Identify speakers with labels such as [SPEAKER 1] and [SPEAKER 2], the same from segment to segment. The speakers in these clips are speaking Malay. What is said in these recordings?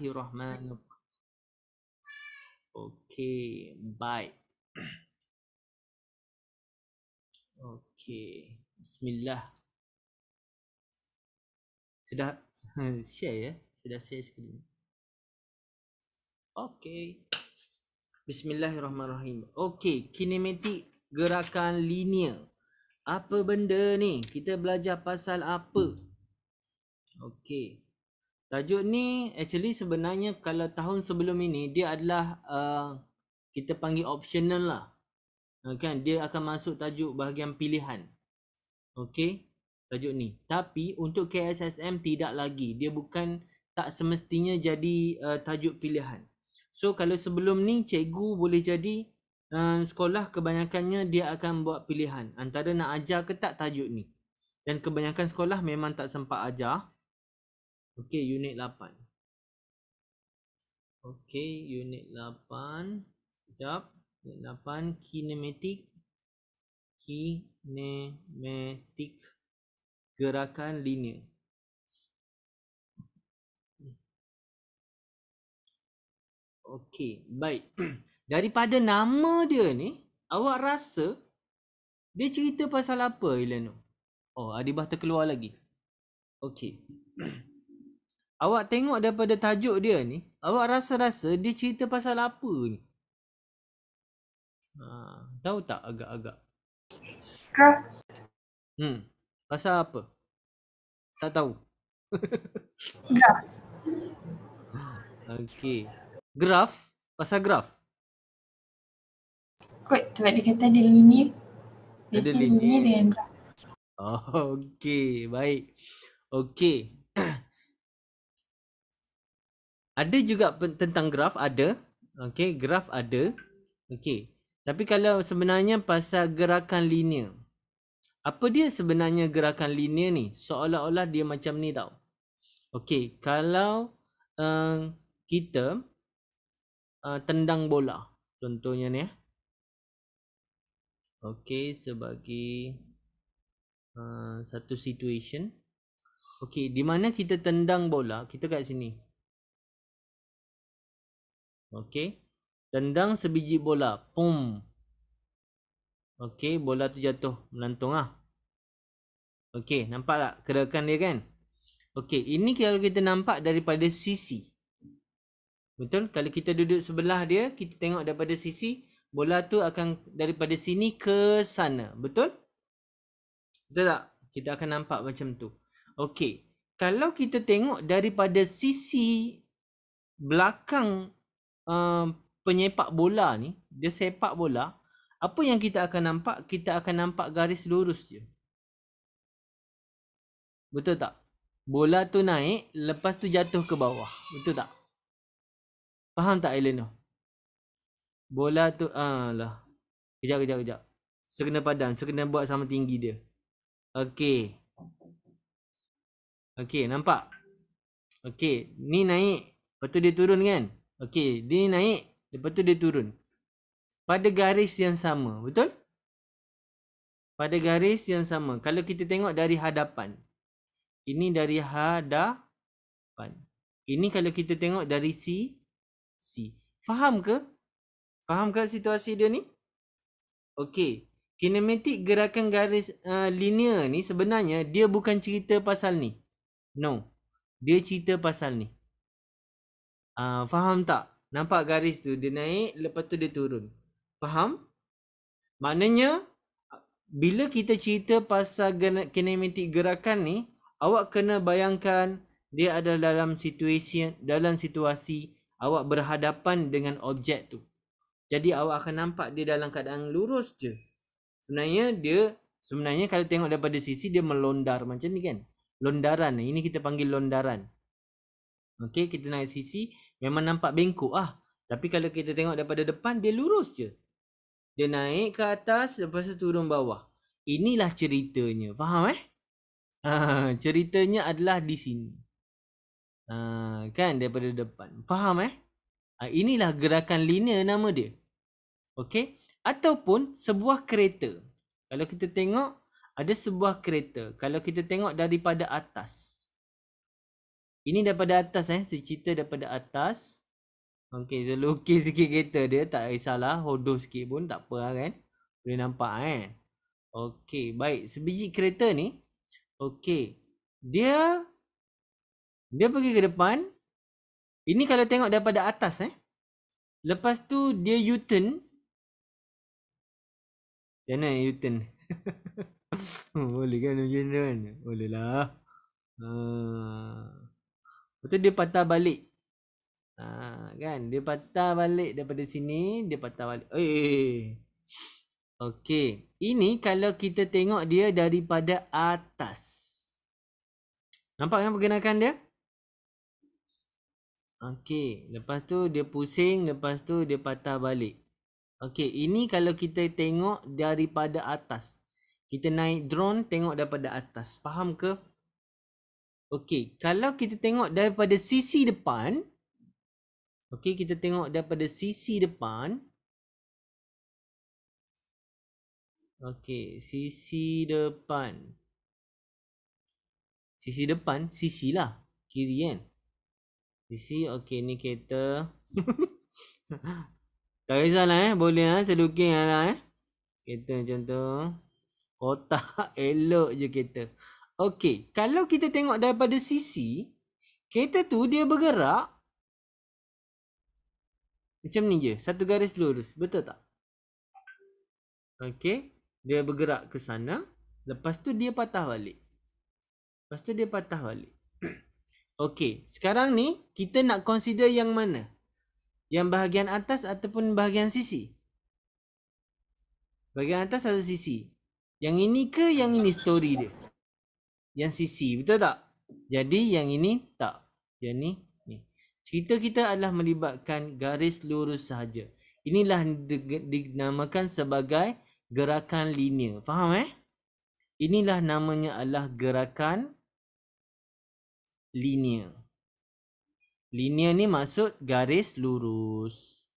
[SPEAKER 1] Bismillahirrahmanirrahim. Okay, bye. Okay, bismillah.
[SPEAKER 2] Sudah share ya? Sudah share sekali. Okay, Bismillahirrahmanirrahim. Okay, kinematik gerakan linear. Apa benda ni? Kita belajar pasal apa? Okay. Tajuk ni actually sebenarnya kalau tahun sebelum ini dia adalah uh, kita panggil optional lah. Uh, kan? Dia akan masuk tajuk bahagian pilihan. Okay? Tajuk ni. Tapi untuk KSSM tidak lagi. Dia bukan tak semestinya jadi uh, tajuk pilihan. So kalau sebelum ni cikgu boleh jadi uh, sekolah kebanyakannya dia akan buat pilihan. Antara nak ajar ke tak tajuk ni. Dan kebanyakan sekolah memang tak sempat ajar. Okay, unit 8. Okay, unit 8. Sekejap. Unit 8, kinematik. Kinematik. Gerakan linear. Okay, baik. Daripada nama dia ni, awak rasa dia cerita pasal apa, Eleanor? Oh, Adibah terkeluar lagi. Okay. Awak tengok daripada tajuk dia ni, awak rasa-rasa dia cerita pasal apa ni? Ha, tahu tak agak-agak? Ha. Hmm. Pasal apa? Tak tahu. graf. Okey. Graf, pasal graf.
[SPEAKER 1] Kot sebab dia kata ada linear.
[SPEAKER 2] Ada linear. linear dengan graf. Oh, baik. Okay. Ada juga tentang graf ada. Okey, graf ada. Okey. Tapi kalau sebenarnya pasal gerakan linear. Apa dia sebenarnya gerakan linear ni? Seolah-olah dia macam ni tau. Okey, kalau uh, kita uh, tendang bola contohnya ni eh. Okey, sebagai uh, eh, satu situation. Okey, di mana kita tendang bola, kita kat sini. Okey. Tendang sebiji bola. Pum. Okey, bola tu jatuh melantunglah. Okey, nampak tak gerakan dia kan? Okey, ini kalau kita nampak daripada sisi. Betul? Kalau kita duduk sebelah dia, kita tengok daripada sisi, bola tu akan daripada sini ke sana. Betul? Betul tak? Kita akan nampak macam tu. Okey. Kalau kita tengok daripada sisi belakang Um, penyepak bola ni, dia sepak bola, apa yang kita akan nampak? Kita akan nampak garis lurus je. Betul tak? Bola tu naik, lepas tu jatuh ke bawah. Betul tak? Faham tak Eleanor? Bola tu, alah. Kejap, kejap, kejap. Sekena padam, sekena buat sama tinggi dia. Okay. Okay, nampak? Okay, ni naik. Lepas tu dia turun kan? Okey, dia naik, lepas tu dia turun. Pada garis yang sama, betul? Pada garis yang sama. Kalau kita tengok dari hadapan. Ini dari hadapan. Ini kalau kita tengok dari si si. Faham ke? Faham ke situasi dia ni? Okey. Kinematik gerakan garis uh, linear ni sebenarnya dia bukan cerita pasal ni. No. Dia cerita pasal ni uh, faham tak? Nampak garis tu dia naik lepas tu dia turun. Faham? Maknanya bila kita cerita pasal kinematik gerakan ni, awak kena bayangkan dia ada dalam situasi dalam situasi awak berhadapan dengan objek tu. Jadi awak akan nampak dia dalam keadaan lurus je. Sebenarnya dia sebenarnya kalau tengok daripada sisi dia melondar macam ni kan. Londaran ni. Ini kita panggil londaran. Okey, kita naik sisi memang nampak bengkok lah. Tapi kalau kita tengok daripada depan, dia lurus je. Dia naik ke atas, lepas tu turun bawah. Inilah ceritanya. Faham eh? Ha, ceritanya adalah di sini. Ha, kan daripada depan. Faham eh? Ha, inilah gerakan linear nama dia. Okey? Ataupun sebuah kereta. Kalau kita tengok, ada sebuah kereta. Kalau kita tengok daripada atas. Ini daripada atas eh. Saya cerita daripada atas. Okay. Saya lukis sikit kereta dia. Tak kisahlah. Hodoh sikit pun. Tak apa lah kan. Boleh nampak kan. Eh. Okay. Baik. Sebiji kereta ni. Okay. Dia. Dia pergi ke depan. Ini kalau tengok daripada atas eh. Lepas tu dia U-turn. Macam mana U-turn? Boleh kan, kan? Boleh lah. Haa. Uh... Lepas tu dia patah balik. Ha, kan? Dia patah balik daripada sini. Dia patah balik. Eh eh, eh, eh, Okey. Ini kalau kita tengok dia daripada atas. Nampak kan pergerakan dia? Okey. Lepas tu dia pusing. Lepas tu dia patah balik. Okey. Ini kalau kita tengok daripada atas. Kita naik drone tengok daripada atas. Faham Faham ke? Okey, kalau kita tengok daripada sisi depan Okey, kita tengok daripada sisi depan Okey, sisi depan Sisi depan, sisi lah Kiri kan Sisi, okey ni kereta Tak kisah lah eh, boleh lah, eh, saya looking lah eh Kereta macam tu Kotak, elok je kereta Okey, kalau kita tengok daripada sisi, kereta tu dia bergerak macam ni je, satu garis lurus, betul tak? Okey, dia bergerak ke sana, lepas tu dia patah balik. Lepas tu dia patah balik. Okey, sekarang ni kita nak consider yang mana? Yang bahagian atas ataupun bahagian sisi? Bahagian atas atau sisi? Yang ini ke yang ini story dia? yang sisi betul tak jadi yang ini tak yang ni ni cerita kita adalah melibatkan garis lurus sahaja inilah dinamakan sebagai gerakan linear faham eh inilah namanya adalah gerakan linear linear ni maksud garis lurus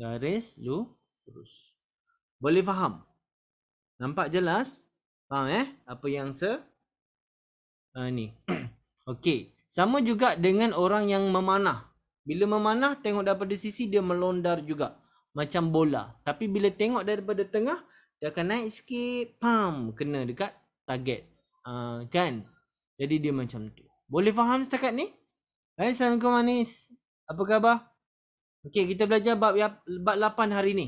[SPEAKER 2] garis
[SPEAKER 1] lurus
[SPEAKER 2] boleh faham nampak jelas faham eh apa yang se? uh, ni. Okey, sama juga dengan orang yang memanah. Bila memanah tengok daripada sisi dia melondar juga macam bola. Tapi bila tengok daripada tengah dia akan naik sikit, pam kena dekat target. Uh, kan? Jadi dia macam tu. Boleh faham setakat ni? Hai, eh, Assalamualaikum Manis. Apa khabar? Okey, kita belajar bab ya, bab 8 hari ni.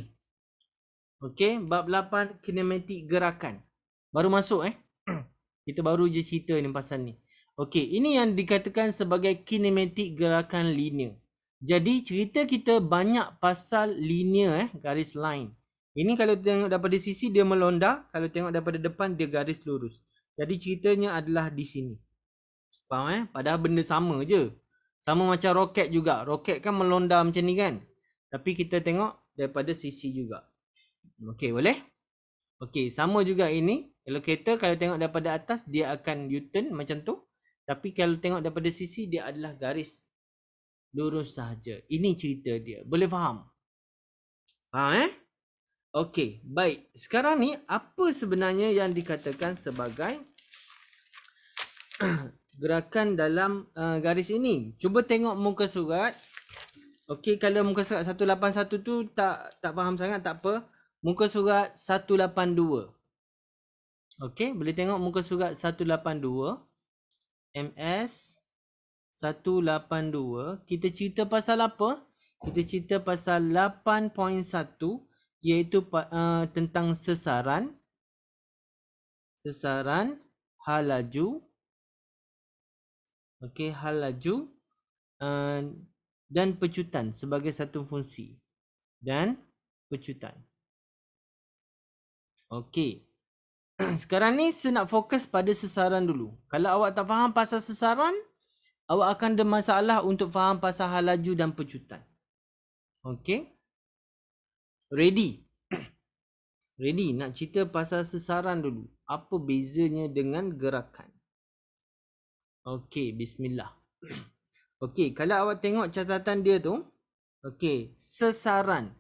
[SPEAKER 2] Okey, bab 8 kinematik gerakan. Baru masuk eh. Kita baru je cerita ni pasal ni. Okey, ini yang dikatakan sebagai kinematik gerakan linear. Jadi cerita kita banyak pasal linear eh, garis line. Ini kalau tengok daripada sisi dia melonda, kalau tengok daripada depan dia garis lurus. Jadi ceritanya adalah di sini. Faham eh? Padahal benda sama je. Sama macam roket juga. Roket kan melonda macam ni kan? Tapi kita tengok daripada sisi juga. Okey, boleh? Okey, sama juga ini. Kalau kereta kalau tengok daripada atas dia akan U-turn macam tu. Tapi kalau tengok daripada sisi dia adalah garis lurus sahaja. Ini cerita dia. Boleh faham? Faham eh? Okey, baik. Sekarang ni apa sebenarnya yang dikatakan sebagai gerakan dalam uh, garis ini? Cuba tengok muka surat. Okey, kalau muka surat 181 tu tak tak faham sangat tak apa. Muka surat 182. Okey, boleh tengok muka surat 182. MS 182. Kita cerita pasal apa? Kita cerita pasal 8.1 iaitu uh, tentang sesaran. Sesaran halaju, laju. Okey, hal Uh, dan pecutan sebagai satu fungsi. Dan pecutan. Okey. sekarang ni saya nak fokus pada sesaran dulu. Kalau awak tak faham pasal sesaran, awak akan ada masalah untuk faham pasal halaju dan pecutan. Okay? Ready? Ready nak cerita pasal sesaran dulu. Apa bezanya dengan gerakan? Okay, bismillah. Okay, kalau awak tengok catatan dia tu. Okay, sesaran.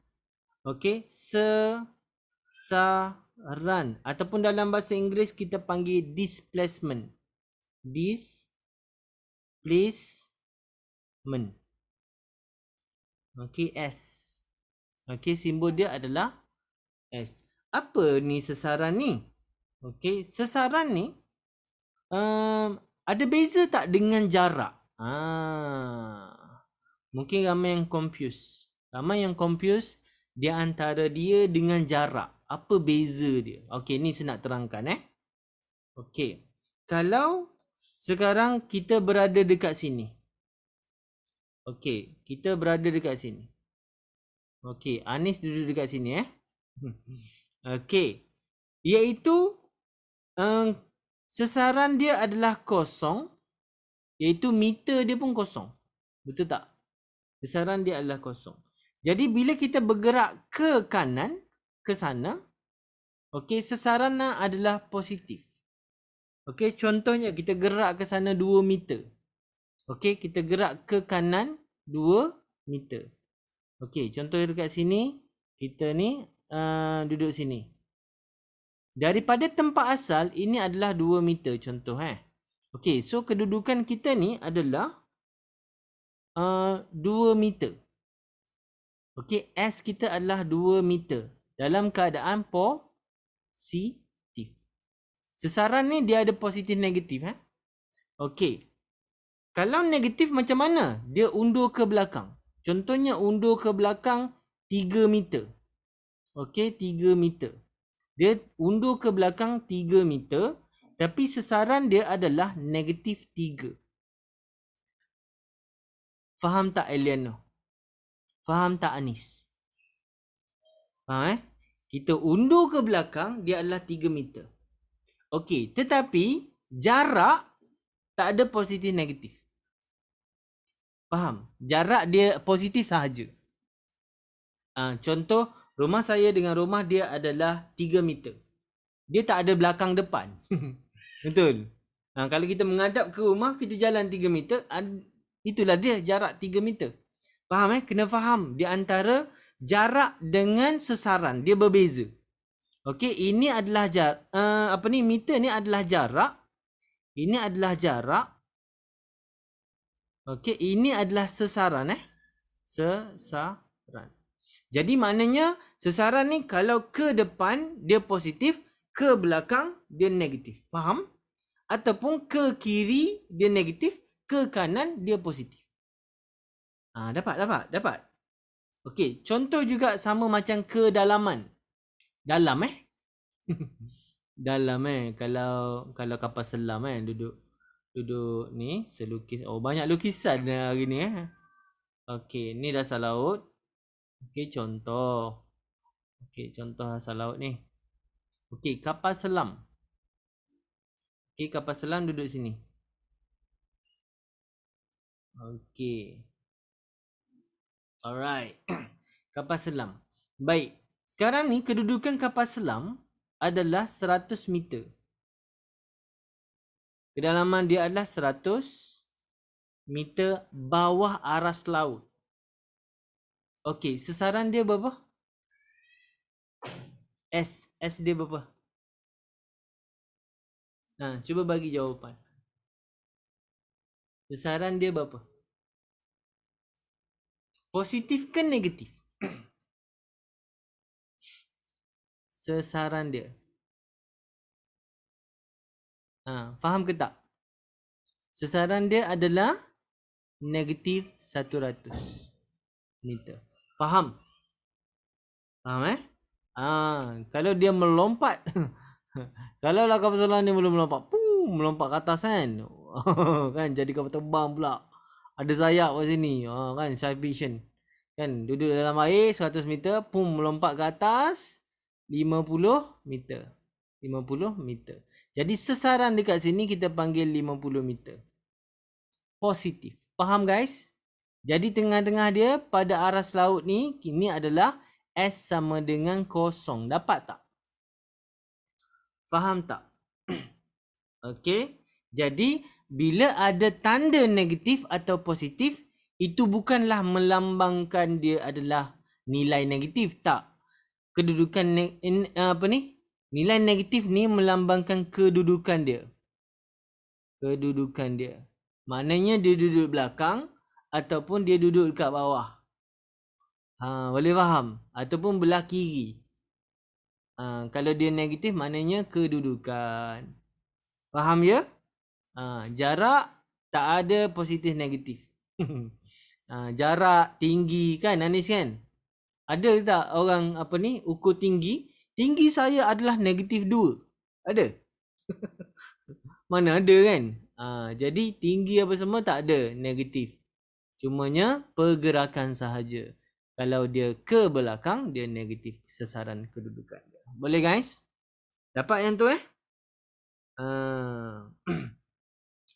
[SPEAKER 2] Okay, sesaran run ataupun dalam bahasa Inggeris kita panggil displacement. Displacement. Okay, S. Okay, simbol dia adalah S. Apa ni sesaran ni? Okay, sesaran ni um, ada beza tak dengan jarak? Ah, mungkin ramai yang confused. Ramai yang confused di antara dia dengan jarak. Apa beza dia? Okey, ni saya nak terangkan eh. Okey. Kalau sekarang kita berada dekat sini. Okey, kita berada dekat sini. Okey, Anis duduk dekat sini eh. Okey. Iaitu um, sesaran dia adalah kosong. Iaitu meter dia pun kosong. Betul tak? Sesaran dia adalah kosong. Jadi bila kita bergerak ke kanan, ke sana. Okey, sesarana adalah positif. Okey, contohnya kita gerak ke sana 2 meter. Okey, kita gerak ke kanan 2 meter. Okey, contohnya dekat sini. Kita ni uh, duduk sini. Daripada tempat asal, ini adalah 2 meter contoh. Eh. Okey, so kedudukan kita ni adalah uh, ah, 2 meter. Okey, S kita adalah 2 meter dalam keadaan positif. Sesaran ni dia ada positif negatif. Eh? Okey. Kalau negatif macam mana? Dia undur ke belakang. Contohnya undur ke belakang 3 meter. Okey 3 meter. Dia undur ke belakang 3 meter. Tapi sesaran dia adalah negatif 3. Faham tak Eliano? Faham tak Anis? Ha, eh? Kita undur ke belakang, dia adalah 3 meter. Okey, tetapi jarak tak ada positif negatif. Faham? Jarak dia positif sahaja. Ha, contoh, rumah saya dengan rumah dia adalah 3 meter. Dia tak ada belakang depan. Betul? Ha, kalau kita menghadap ke rumah, kita jalan 3 meter. Itulah dia jarak 3 meter. Faham eh? Kena faham di antara jarak dengan sesaran. Dia berbeza. Okey, ini adalah jarak. uh, eh, apa ni? Meter ni adalah jarak. Ini adalah jarak. Okey, ini adalah sesaran eh. Sesaran. Jadi maknanya sesaran ni kalau ke depan dia positif, ke belakang dia negatif. Faham? Ataupun ke kiri dia negatif, ke kanan dia positif. Ah ha, dapat dapat dapat. Okey, contoh juga sama macam kedalaman. Dalam eh. dalam eh kalau kalau kapal selam eh duduk duduk ni selukis oh banyak lukisan dah hari ni eh. Okey, ni dasar laut. Okey, contoh. Okey, contoh dasar laut ni. Okey, kapal selam. Okey, kapal selam duduk sini. Okey. Alright. kapal selam. Baik. Sekarang ni kedudukan kapal selam adalah 100 meter. Kedalaman dia adalah 100 meter bawah aras laut. Okey, sesaran dia berapa? S. S dia berapa? Nah, ha, cuba bagi jawapan. Sesaran dia berapa? Positif ke negatif? Sesaran dia. Ha, faham ke tak? Sesaran dia adalah negatif 100 meter. Faham? Faham eh? Ha, kalau dia melompat. kalau lah kapal selam ni belum melompat. Pum, melompat ke atas kan. kan jadi kapal terbang pula ada sayap kat sini ha oh, kan side vision kan duduk dalam air 100 meter pum melompat ke atas 50 meter 50 meter jadi sesaran dekat sini kita panggil 50 meter positif faham guys jadi tengah-tengah dia pada aras laut ni kini adalah S sama dengan kosong. Dapat tak? Faham tak? Okey. Jadi bila ada tanda negatif atau positif, itu bukanlah melambangkan dia adalah nilai negatif. Tak. Kedudukan ne- in, apa ni? Nilai negatif ni melambangkan kedudukan dia. Kedudukan dia. Maknanya dia duduk belakang ataupun dia duduk dekat bawah. Ha, boleh faham? Ataupun belah kiri. Ha, kalau dia negatif maknanya kedudukan. Faham ya? Ha, jarak tak ada positif negatif. ha, jarak tinggi kan Anis kan? Ada tak orang apa ni ukur tinggi? Tinggi saya adalah negatif 2. Ada? Mana ada kan? Ha, jadi tinggi apa semua tak ada negatif. Cumanya pergerakan sahaja. Kalau dia ke belakang, dia negatif sesaran kedudukan. Boleh guys? Dapat yang tu eh? Uh,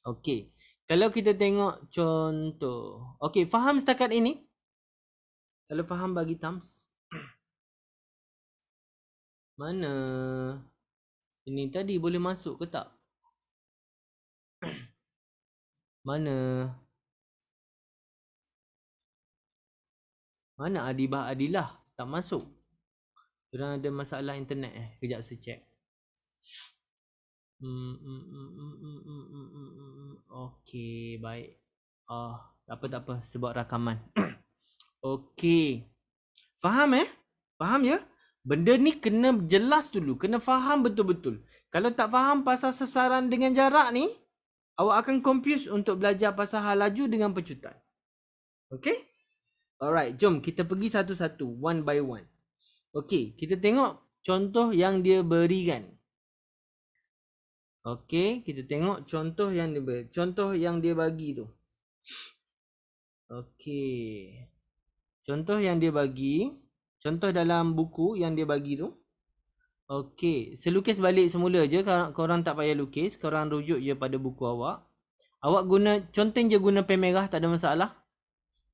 [SPEAKER 2] Okey. Kalau kita tengok contoh. Okey, faham setakat ini? Kalau faham bagi thumbs. Mana? Ini tadi boleh masuk ke tak? Mana? Mana Adibah Adilah? Tak masuk. Kurang ada masalah internet eh. Kejap saya check.
[SPEAKER 1] Hmm, hmm,
[SPEAKER 2] hmm, hmm, hmm, hmm, hmm, hmm, hmm. Okey, baik. Oh, tak apa tak apa sebab rakaman. Okay, Faham eh? Faham ya? Benda ni kena jelas dulu, kena faham betul-betul. Kalau tak faham pasal sasaran dengan jarak ni, awak akan confused untuk belajar pasal hal laju dengan pecutan. Okay? Alright, jom kita pergi satu-satu, one by one. Okay, kita tengok contoh yang dia berikan. Okey, kita tengok contoh yang dia contoh yang dia bagi tu. Okey. Contoh yang dia bagi, contoh dalam buku yang dia bagi tu. Okey, selukis balik semula je kalau korang tak payah lukis, korang rujuk je pada buku awak. Awak guna conteng je guna pen merah tak ada masalah.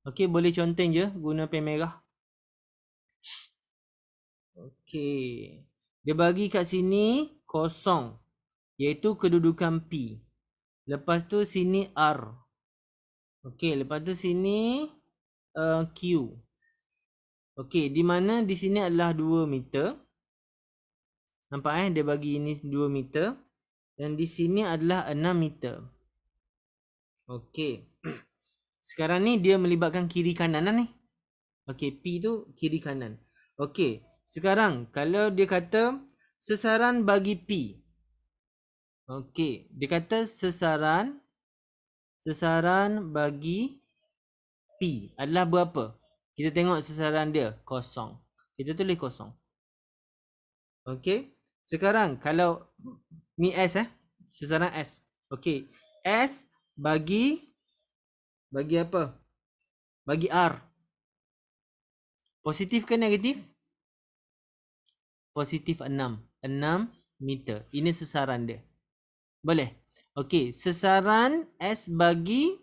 [SPEAKER 2] Okey, boleh conteng je guna pen merah. Okey. Dia bagi kat sini kosong iaitu kedudukan P. Lepas tu sini R. Okey, lepas tu sini uh, Q. Okey, di mana di sini adalah 2 meter. Nampak eh, dia bagi ini 2 meter. Dan di sini adalah 6 meter. Okey. Sekarang ni dia melibatkan kiri kanan lah ni. Okey, P tu kiri kanan. Okey, sekarang kalau dia kata sesaran bagi P. Okey, dia kata sesaran sesaran bagi P adalah berapa? Kita tengok sesaran dia, kosong. Kita tulis kosong. Okey. Sekarang kalau ni S eh, sesaran S. Okey, S bagi bagi apa? Bagi R. Positif ke negatif? Positif 6. 6 meter. Ini sesaran dia. Boleh. Okey, sesaran S bagi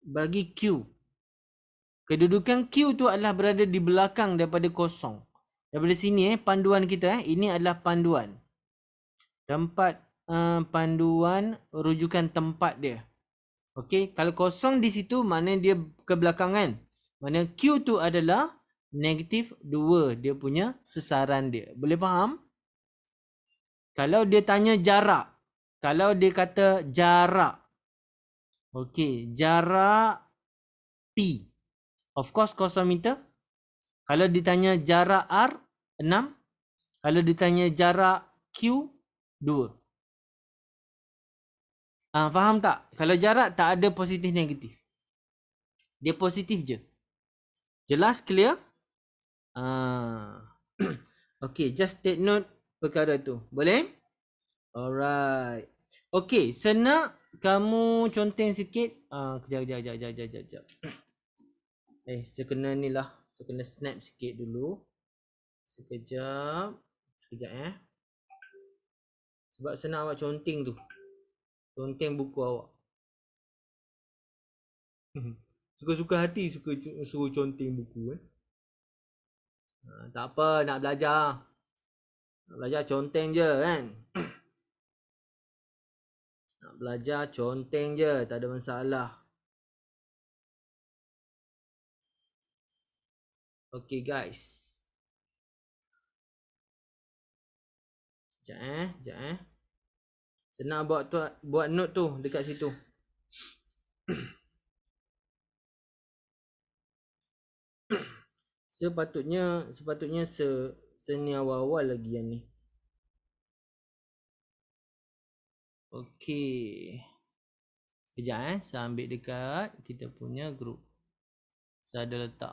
[SPEAKER 2] bagi Q. Kedudukan Q tu adalah berada di belakang daripada kosong. Daripada sini eh panduan kita eh ini adalah panduan. Tempat uh, panduan rujukan tempat dia. Okey, kalau kosong di situ mana dia ke belakang kan? Mana Q tu adalah negatif 2 dia punya sesaran dia. Boleh faham? Kalau dia tanya jarak. Kalau dia kata jarak. Okey, jarak P. Of course, kosong meter. Kalau ditanya jarak R, 6. Kalau ditanya jarak Q, 2. Uh, ah, faham tak? Kalau jarak tak ada positif negatif. Dia positif je. Jelas, clear? Uh, ah. okay, just take note perkara tu. Boleh? Alright. Okay, senak kamu conteng sikit. Ah, uh, kejap, kejap, kejap, kejap, kejap, kejap. Eh, saya kena ni lah. Saya kena snap sikit dulu. Sekejap. Sekejap eh. Sebab senak awak conteng tu. Conteng buku awak. Suka-suka hati suka suruh conteng buku eh. Ah, tak apa, nak belajar belajar conteng je kan nak belajar conteng je tak ada masalah Okay guys
[SPEAKER 1] jap eh jap eh senang buat tu,
[SPEAKER 2] buat note tu dekat situ sepatutnya sepatutnya se seni awal-awal lagi yang ni. Okey. Kejap eh, saya ambil dekat kita punya grup. Saya ada letak.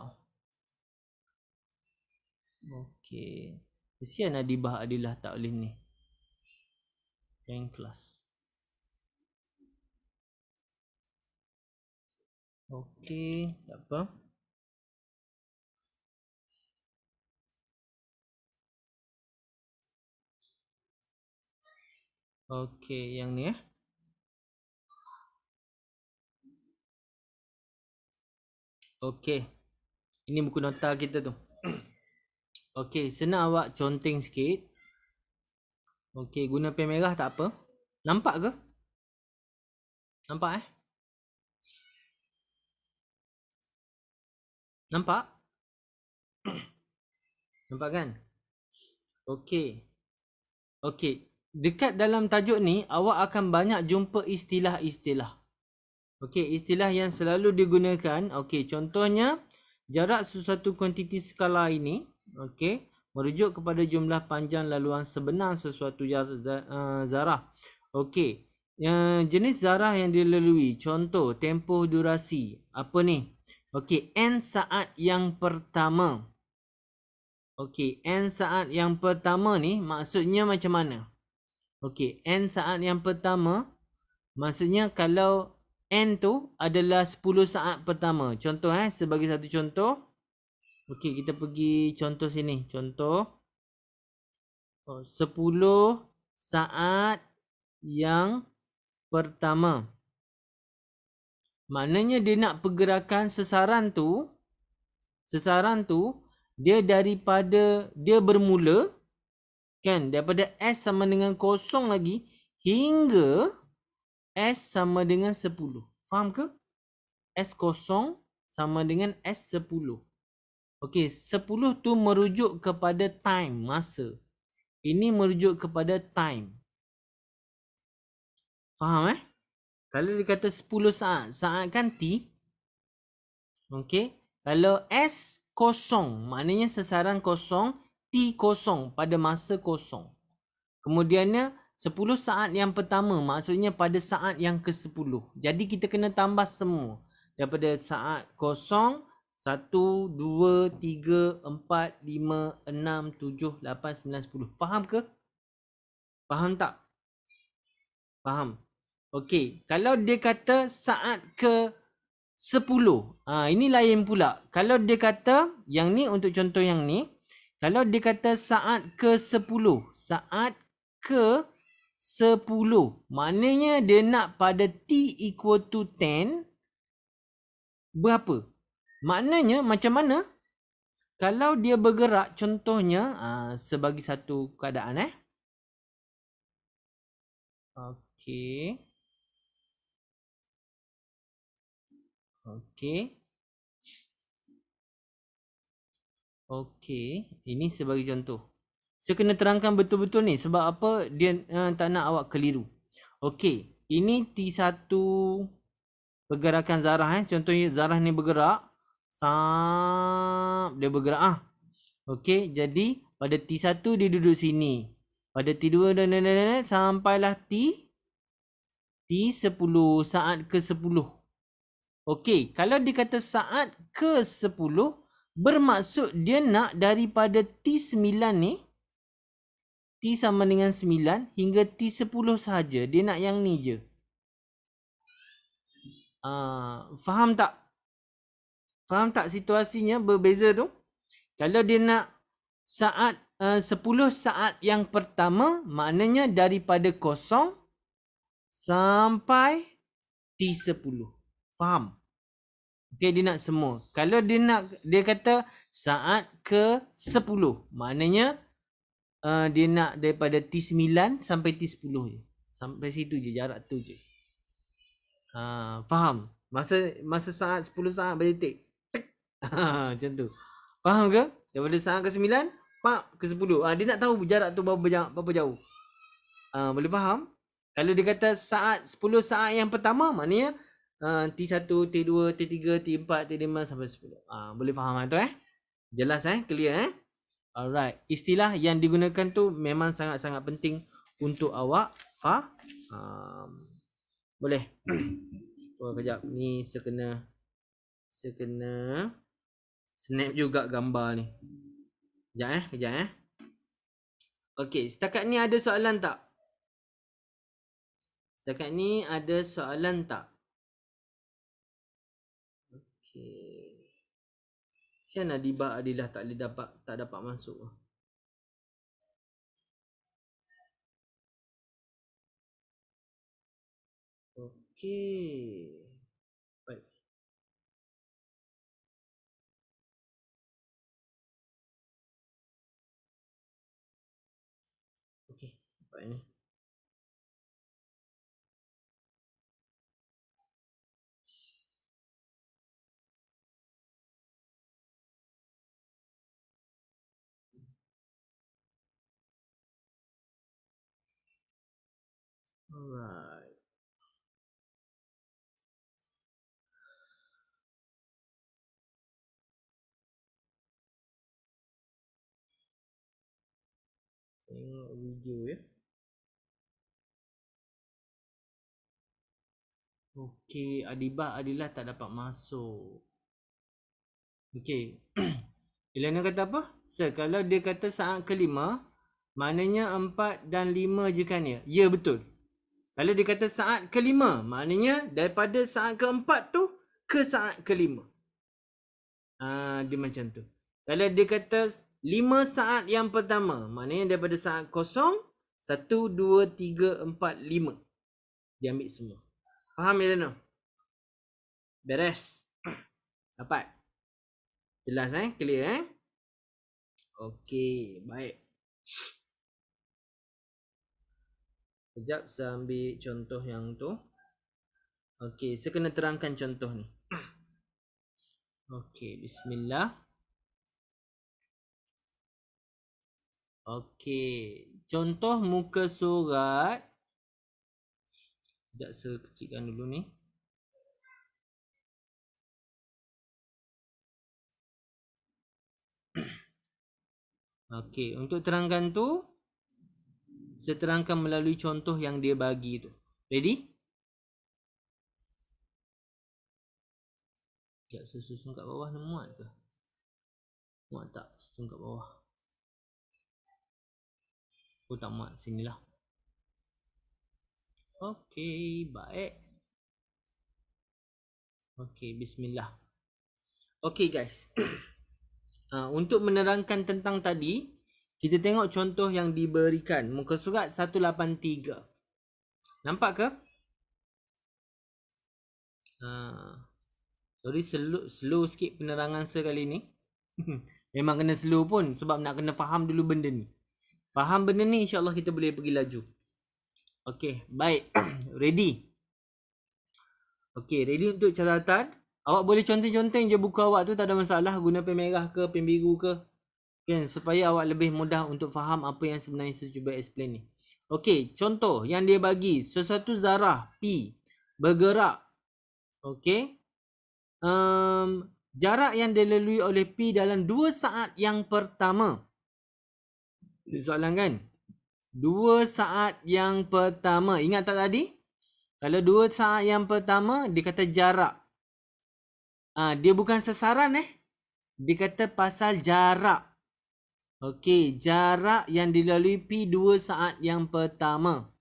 [SPEAKER 2] Okey. Kesian Adibah Adilah tak boleh ni. Yang kelas. Okey, tak
[SPEAKER 1] apa. Okey, yang ni eh. Ya.
[SPEAKER 2] Okey. Ini buku nota kita tu. Okey, senang awak conteng sikit. Okey, guna pen merah tak apa. Nampak ke? Nampak eh? Nampak? Nampak kan? Okey. Okey, dekat dalam tajuk ni awak akan banyak jumpa istilah-istilah. Okey, istilah yang selalu digunakan, okey, contohnya jarak sesuatu kuantiti skala ini, okey, merujuk kepada jumlah panjang laluan sebenar sesuatu eh, zarah. Okey, uh, jenis zarah yang dilalui, contoh tempoh durasi, apa ni? Okey, n saat yang pertama. Okey, n saat yang pertama ni maksudnya macam mana? Okey, n saat yang pertama maksudnya kalau n tu adalah 10 saat pertama. Contoh eh sebagai satu contoh. Okey, kita pergi contoh sini. Contoh oh 10 saat yang pertama. Maknanya dia nak pergerakan sesaran tu sesaran tu dia daripada dia bermula Kan? Daripada S sama dengan kosong lagi hingga S sama dengan 10. Faham ke? S kosong sama dengan S 10. Okey, 10 tu merujuk kepada time, masa. Ini merujuk kepada time. Faham eh? Kalau dia kata 10 saat, saat kan T. Okey. Kalau S kosong, maknanya sesaran kosong, kosong pada masa kosong. Kemudiannya 10 saat yang pertama maksudnya pada saat yang ke-10. Jadi kita kena tambah semua daripada saat kosong 1 2 3 4 5 6 7 8 9 Faham ke? Faham tak? Faham. Okey, kalau dia kata saat ke 10. ini lain pula. Kalau dia kata yang ni untuk contoh yang ni kalau dia kata saat ke sepuluh, Saat ke sepuluh, Maknanya dia nak pada t equal to ten Berapa? Maknanya macam mana? Kalau dia bergerak contohnya ah, sebagai satu keadaan eh.
[SPEAKER 1] Okey. Okey.
[SPEAKER 2] Okey, ini sebagai contoh. Saya kena terangkan betul-betul ni sebab apa dia uh, tak nak awak keliru. Okey, ini T1 pergerakan zarah eh. Contohnya zarah ni bergerak. Sap, dia bergerak ah. Okey, jadi pada T1 dia duduk sini. Pada T2 dan dan dan, dan sampailah T T10 saat ke 10. Okey, kalau dikata saat ke 10 bermaksud dia nak daripada T9 ni T sama dengan 9 hingga T10 sahaja dia nak yang ni je uh, faham tak? faham tak situasinya berbeza tu? kalau dia nak saat eh, uh, 10 saat yang pertama maknanya daripada kosong sampai T10 faham? Okay, dia nak semua. Kalau dia nak, dia kata saat ke 10. Maknanya, uh, dia nak daripada T9 sampai T10 je. Sampai situ je, jarak tu je. Uh, faham? Masa masa saat 10 saat boleh tek Macam tu. Faham ke? Daripada saat ke 9, pak ke 10. Uh, ha, dia nak tahu jarak tu berapa jauh. Berapa jauh. Uh, boleh faham? Kalau dia kata saat 10 saat yang pertama, maknanya T1, T2, T3, T4, T5 sampai 10. Ah, boleh faham lah tu eh? Jelas eh? Clear eh? Alright. Istilah yang digunakan tu memang sangat-sangat penting untuk awak. Ha? boleh. Oh, kejap. Ni sekena. Sekena. Snap juga gambar ni. Kejap eh? Kejap eh? Okay. Setakat ni ada soalan tak? Setakat ni ada soalan tak? Sian Adibah Adilah tak boleh dapat tak dapat masuk.
[SPEAKER 1] Okey. Alright. Tengok video ya.
[SPEAKER 2] Okey, Adibah Adilah tak dapat masuk. Okey. Ilana kata apa? Sir, kalau dia kata saat kelima, maknanya empat dan lima je kan ya? Ya, betul. Kalau dia kata saat kelima, maknanya daripada saat keempat tu ke saat kelima. Aa, ha, dia macam tu. Kalau dia kata lima saat yang pertama, maknanya daripada saat kosong, satu, dua, tiga, empat, lima. Dia ambil semua. Faham ya, Dano? Beres. Dapat. Jelas, eh? Clear, eh? Okey, baik. Sekejap saya ambil contoh yang tu. Okey, saya kena terangkan contoh ni. Okey, bismillah. Okey, contoh muka surat.
[SPEAKER 1] Sekejap saya kecilkan dulu ni.
[SPEAKER 2] Okey, untuk terangkan tu, saya terangkan melalui contoh yang dia bagi tu. Ready?
[SPEAKER 1] Sekejap saya susun kat bawah ni muat ke? Muat tak? Susun kat bawah.
[SPEAKER 2] Oh tak muat. Sinilah. Okay. Baik. Okay. Bismillah. Okay guys. uh, untuk menerangkan tentang tadi. Kita tengok contoh yang diberikan. Muka surat 183. Nampak ke? Ha. Sorry, slow, slow sikit penerangan sekali ni. Memang kena slow pun sebab nak kena faham dulu benda ni. Faham benda ni insyaAllah kita boleh pergi laju. Okay, baik. ready? Okay, ready untuk catatan. Awak boleh conteng-conteng je buku awak tu tak ada masalah. Guna pen merah ke, pen biru ke kan supaya awak lebih mudah untuk faham apa yang sebenarnya saya cuba explain ni okey contoh yang dia bagi sesuatu zarah p bergerak okey um jarak yang dilalui oleh p dalam dua saat yang pertama soalan kan Dua saat yang pertama ingat tak tadi kalau dua saat yang pertama dia kata jarak ha, dia bukan sesaran eh dia kata pasal jarak Okey, jarak yang dilalui P2 saat yang pertama.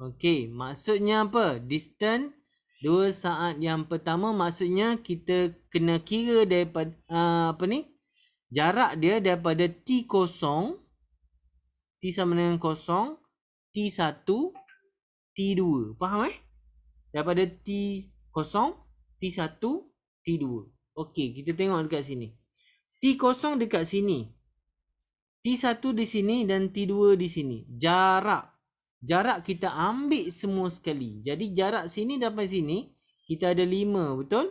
[SPEAKER 2] Okey, maksudnya apa? Distance 2 saat yang pertama maksudnya kita kena kira daripada uh, apa ni? Jarak dia daripada T0 T sama dengan kosong, T1, T2. Faham eh? Daripada T0, T1, T2. Okey, kita tengok dekat sini. T0 dekat sini. T1 di sini dan T2 di sini. Jarak. Jarak kita ambil semua sekali. Jadi jarak sini sampai sini. Kita ada 5. Betul?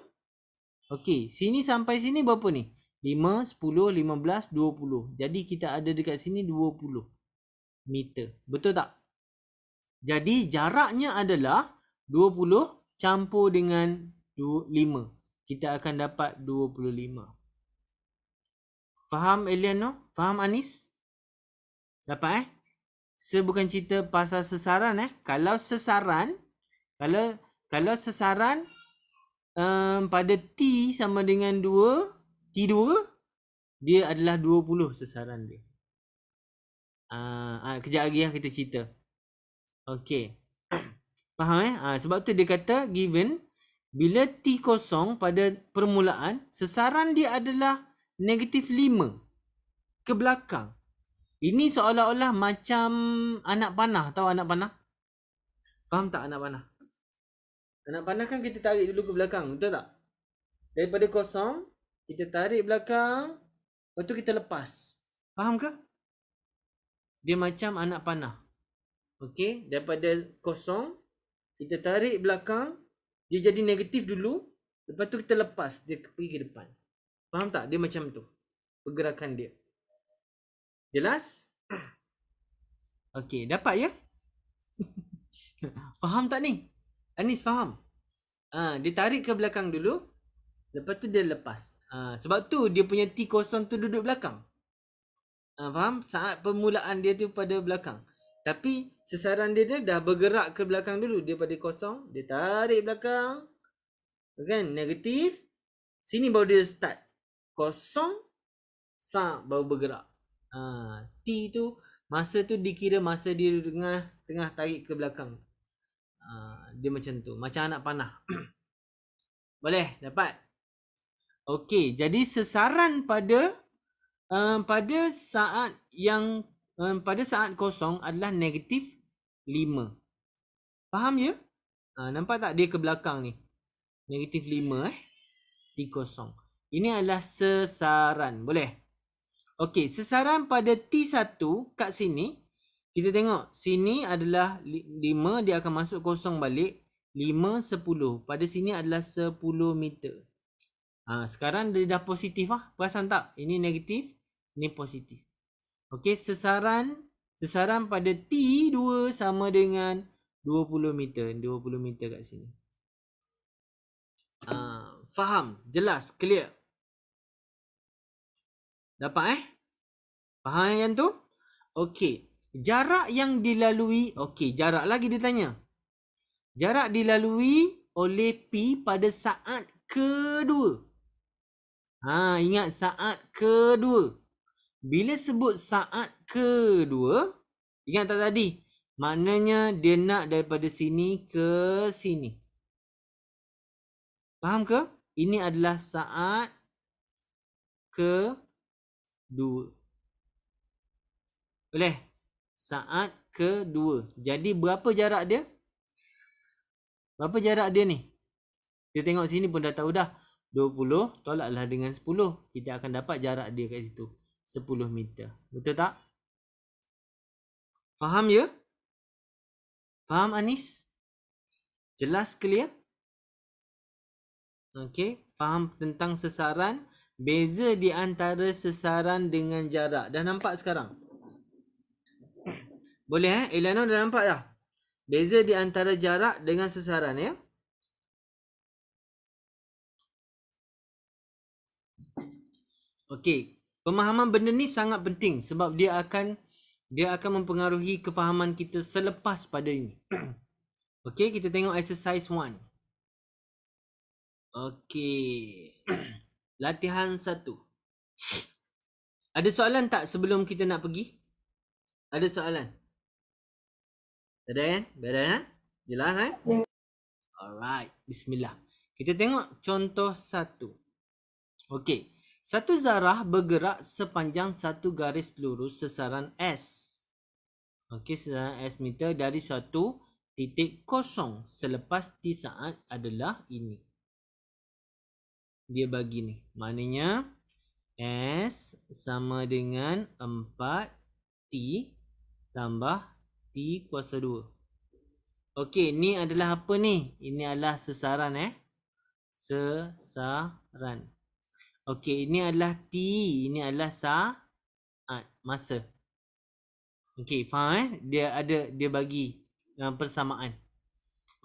[SPEAKER 2] Okey. Sini sampai sini berapa ni? 5, 10, 15, 20. Jadi kita ada dekat sini 20 meter. Betul tak? Jadi jaraknya adalah 20 campur dengan 5. Kita akan dapat 25. 25. Faham alien no? Faham Anis? Dapat eh? Saya bukan cerita pasal sesaran eh. Kalau sesaran, kalau kalau sesaran um, pada T sama dengan 2, T2, dia adalah 20 sesaran dia. Uh, uh, kejap lagi lah kita cerita. Okay. Faham eh? Uh, sebab tu dia kata given bila T kosong pada permulaan, sesaran dia adalah negatif 5 ke belakang. Ini seolah-olah macam anak panah. Tahu anak panah? Faham tak anak panah? Anak panah kan kita tarik dulu ke belakang. Betul tak? Daripada kosong, kita tarik belakang. Lepas tu kita lepas. Faham ke? Dia macam anak panah. Okey. Daripada kosong, kita tarik belakang. Dia jadi negatif dulu. Lepas tu kita lepas. Dia pergi ke depan. Faham tak? Dia macam tu. Pergerakan dia. Jelas? Okey, dapat ya? faham tak ni? Anis faham? Ha, dia tarik ke belakang dulu. Lepas tu dia lepas. Ha, sebab tu dia punya T kosong tu duduk belakang. Ha, faham? Saat permulaan dia tu pada belakang. Tapi sesaran dia tu dah bergerak ke belakang dulu. Dia pada kosong. Dia tarik belakang. Kan? Negatif. Sini baru dia start kosong sa baru bergerak ha, t tu masa tu dikira masa dia tengah tengah tarik ke belakang ha, dia macam tu macam anak panah boleh dapat okey jadi sesaran pada um, pada saat yang um, pada saat kosong adalah negatif 5 faham ya ha, nampak tak dia ke belakang ni negatif 5 eh t kosong ini adalah sesaran. Boleh? Okey, sesaran pada T1 kat sini. Kita tengok, sini adalah 5, dia akan masuk kosong balik. 5, 10. Pada sini adalah 10 meter. Ha, sekarang dia dah positif lah. Perasan tak? Ini negatif, ini positif. Okey, sesaran sesaran pada T2 sama dengan 20 meter. 20 meter kat sini. Ha, faham? Jelas? Clear? Dapat eh? Faham yang tu? Okey. Jarak yang dilalui. Okey. Jarak lagi dia tanya. Jarak dilalui oleh P pada saat kedua. Ha, ingat saat kedua. Bila sebut saat kedua. Ingat tak tadi? Maknanya dia nak daripada sini ke sini. Faham ke? Ini adalah saat kedua dua. Boleh? Saat kedua. Jadi berapa jarak dia? Berapa jarak dia ni? Kita tengok sini pun dah tahu dah. 20 tolaklah dengan 10. Kita akan dapat jarak dia kat situ. 10 meter. Betul tak? Faham ya? Faham Anis? Jelas clear? Okay. Faham tentang sesaran? Beza di antara sesaran dengan jarak. Dah nampak sekarang? Boleh eh? Elano dah nampak dah? Beza di antara jarak dengan sesaran ya? Okey. Pemahaman benda ni sangat penting sebab dia akan dia akan mempengaruhi kefahaman kita selepas pada ini. Okey, kita tengok exercise 1. Okey. Latihan satu. Ada soalan tak sebelum kita nak pergi? Ada soalan? Tak ada kan? Beda kan? Jelas kan? Eh? Yeah. Alright. Bismillah. Kita tengok contoh satu. Okey. Satu zarah bergerak sepanjang satu garis lurus sesaran S. Okey, sesaran S meter dari satu titik kosong selepas T saat adalah ini dia bagi ni. Maknanya S sama dengan 4T tambah T kuasa 2. Okey, ni adalah apa ni? Ini adalah sesaran eh. Sesaran. Okey, ini adalah T. Ini adalah saat. Masa. Okey, faham eh? Dia ada, dia bagi ah, persamaan.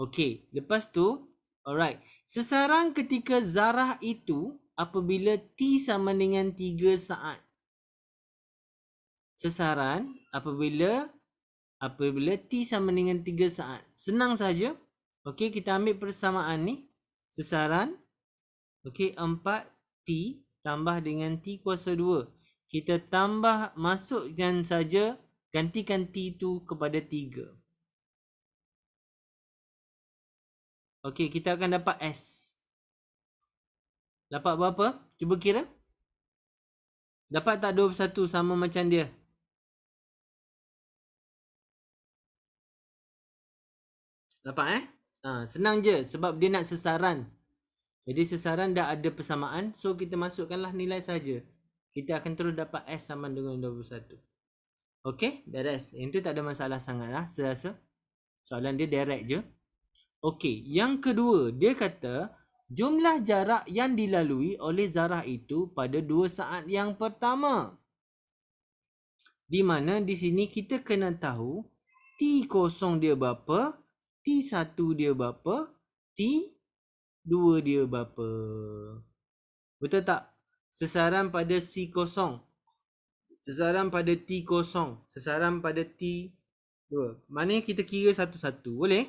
[SPEAKER 2] Okey, lepas tu, alright. Sesarang ketika zarah itu apabila T sama dengan 3 saat. Sesarang apabila apabila T sama dengan 3 saat. Senang saja. Okey, kita ambil persamaan ni. Sesarang. Okey, 4T tambah dengan T kuasa 2. Kita tambah masukkan saja gantikan T tu kepada Okey, kita akan dapat S. Dapat berapa? Cuba kira. Dapat tak 21 sama macam dia? Dapat eh? Ha, senang je sebab dia nak sesaran. Jadi sesaran dah ada persamaan. So kita masukkanlah nilai saja. Kita akan terus dapat S sama dengan 21. Okey, beres. Yang tu tak ada masalah sangat lah. Saya rasa soalan dia direct je. Okey, yang kedua, dia kata jumlah jarak yang dilalui oleh zarah itu pada dua saat yang pertama. Di mana di sini kita kena tahu T kosong dia berapa, T satu dia berapa, T dua dia berapa. Betul tak? Sesaran pada C kosong. Sesaran pada T kosong. Sesaran pada T dua. Maknanya kita kira satu-satu. Boleh?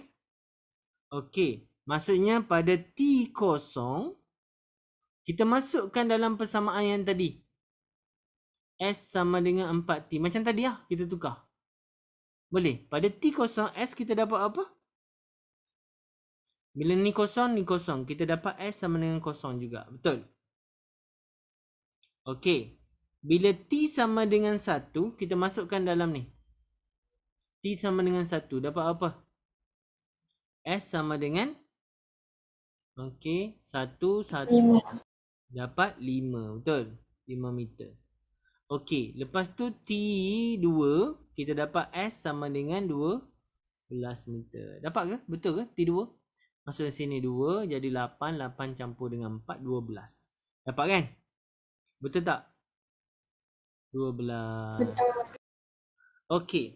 [SPEAKER 2] Okey, maksudnya pada T kosong, kita masukkan dalam persamaan yang tadi. S sama dengan 4T. Macam tadi lah, kita tukar. Boleh? Pada T kosong, S kita dapat apa? Bila ni kosong, ni kosong. Kita dapat S sama dengan kosong juga. Betul? Okey. Bila T sama dengan 1, kita masukkan dalam ni. T sama dengan 1. Dapat apa? S sama dengan Okey, satu, satu lima. Dapat lima, betul? Lima meter Okey, lepas tu T dua Kita dapat S sama dengan dua Belas meter Dapat ke? Betul ke? T dua Masuk sini dua Jadi lapan, lapan campur dengan empat Dua belas Dapat kan? Betul tak? Dua belas Betul Okey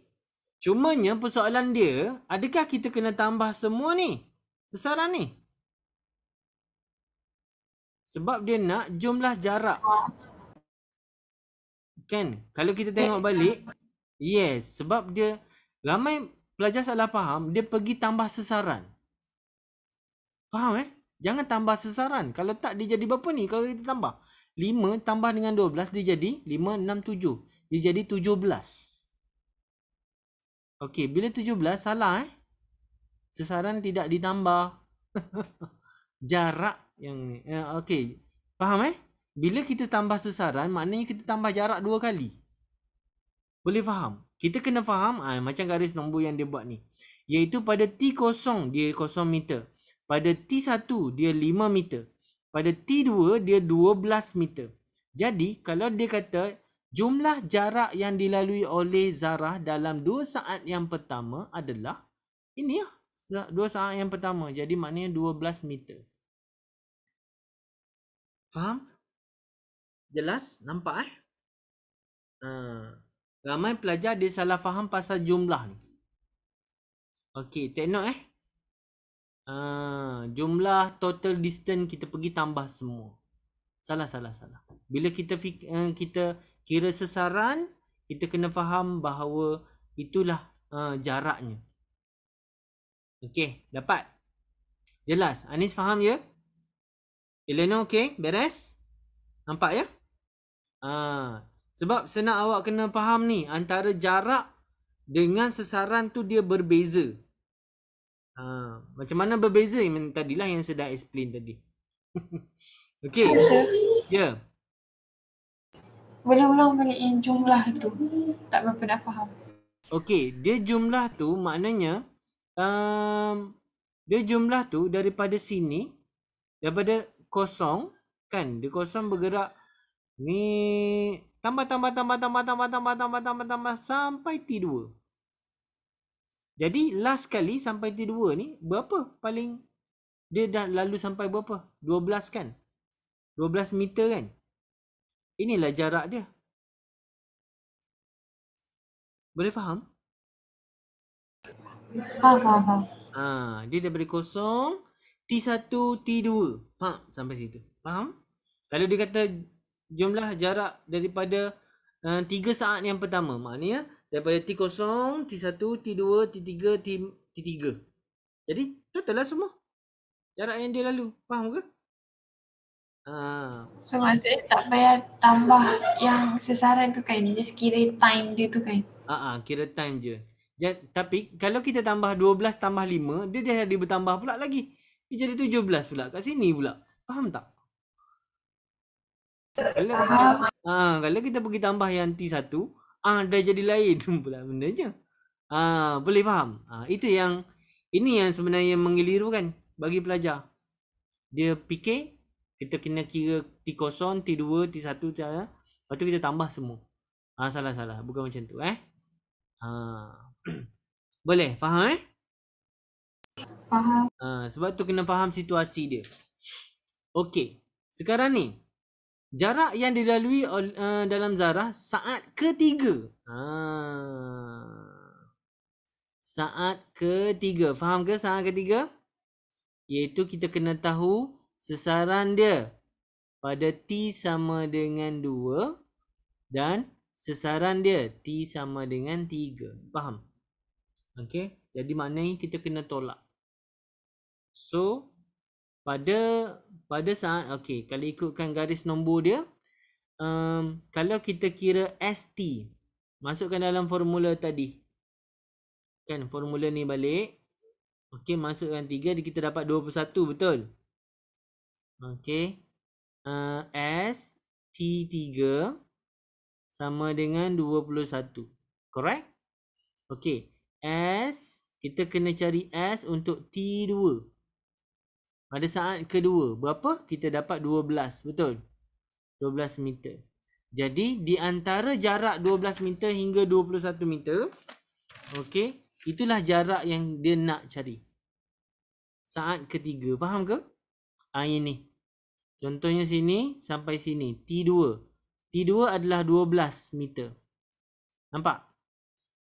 [SPEAKER 2] Cumanya persoalan dia, adakah kita kena tambah semua ni? Sesaran ni? Sebab dia nak jumlah jarak. Kan? Kalau kita tengok balik, yes, sebab dia ramai pelajar salah faham, dia pergi tambah sesaran. Faham eh? Jangan tambah sesaran. Kalau tak, dia jadi berapa ni kalau kita tambah? 5 tambah dengan 12, dia jadi 5, 6, 7. Dia jadi 17. 17. Okey, bila 17 salah eh. Sesaran tidak ditambah. jarak yang eh, okey. Faham eh? Bila kita tambah sesaran, maknanya kita tambah jarak dua kali. Boleh faham? Kita kena faham ah macam garis nombor yang dia buat ni. Iaitu pada T0 dia 0 meter. Pada T1 dia 5 meter. Pada T2 dia 12 meter. Jadi kalau dia kata Jumlah jarak yang dilalui oleh zarah dalam dua saat yang pertama adalah ini lah. Ya, 2 saat yang pertama. Jadi maknanya 12 meter. Faham? Jelas? Nampak eh? Ha. Ramai pelajar dia salah faham pasal jumlah ni. Okey, take note eh. Ha. Jumlah total distance kita pergi tambah semua. Salah, salah, salah. Bila kita eh, kita kira sesaran kita kena faham bahawa itulah uh, jaraknya okey dapat jelas anis faham ya elena okey beres nampak ya uh, sebab senang awak kena faham ni antara jarak dengan sesaran tu dia berbeza Uh, macam mana berbeza yang tadilah yang saya dah explain tadi. Okey. Ya. Yeah boleh ulang balik yang jumlah tu tak berapa nak faham Okey, dia jumlah tu maknanya um, dia jumlah tu daripada sini daripada kosong kan dia kosong bergerak ni tambah tambah tambah tambah tambah tambah tambah tambah tambah sampai T2. Jadi last kali sampai T2 ni berapa paling dia dah lalu sampai berapa? 12 kan? 12 meter kan? Inilah jarak dia. Boleh faham? Faham, faham, faham. Ha, dia daripada kosong, T1, T2. Faham sampai situ. Faham? Kalau dia kata jumlah jarak daripada eh, tiga saat yang pertama. Maknanya daripada T0, T1, T2, T3, T3. Jadi total lah semua. Jarak yang dia lalu. Faham ke? Ha. So maksudnya tak payah tambah yang sesaran tu kan Just kira time dia tu kan Haa ah uh kira time je ja, Tapi kalau kita tambah 12 tambah 5 Dia dah ada bertambah pula lagi Dia jadi 17 pula kat sini pula Faham tak?
[SPEAKER 1] Kalau, Faham.
[SPEAKER 2] Ah, kalau kita pergi tambah yang T1 ah, Dah jadi lain pula benda je Haa ah, boleh faham Ah, Itu yang Ini yang sebenarnya mengeliru kan Bagi pelajar Dia fikir kita kena kira T0, T2, T1 cara. Lepas tu kita tambah semua. Ah ha, salah salah, bukan macam tu eh. Ha. Boleh, faham eh? Faham. Ha, sebab tu kena faham situasi dia. Okey. Sekarang ni jarak yang dilalui uh, dalam zarah saat ketiga. Ha. Saat ketiga. Faham ke saat ketiga? Iaitu kita kena tahu sesaran dia pada T sama dengan 2 dan sesaran dia T sama dengan 3. Faham? Okey, jadi maknanya kita kena tolak. So pada pada saat okey, kalau ikutkan garis nombor dia um, kalau kita kira ST masukkan dalam formula tadi. Kan formula ni balik. Okey, masukkan 3 kita dapat 21, betul? Okey. Uh, S T3 sama dengan 21. Correct? Okey. S kita kena cari S untuk T2. Pada saat kedua, berapa? Kita dapat 12, betul? 12 meter. Jadi di antara jarak 12 meter hingga 21 meter, okey, itulah jarak yang dia nak cari. Saat ketiga, faham ke? Ah ini. Contohnya sini sampai sini. T2. T2 adalah 12 meter. Nampak?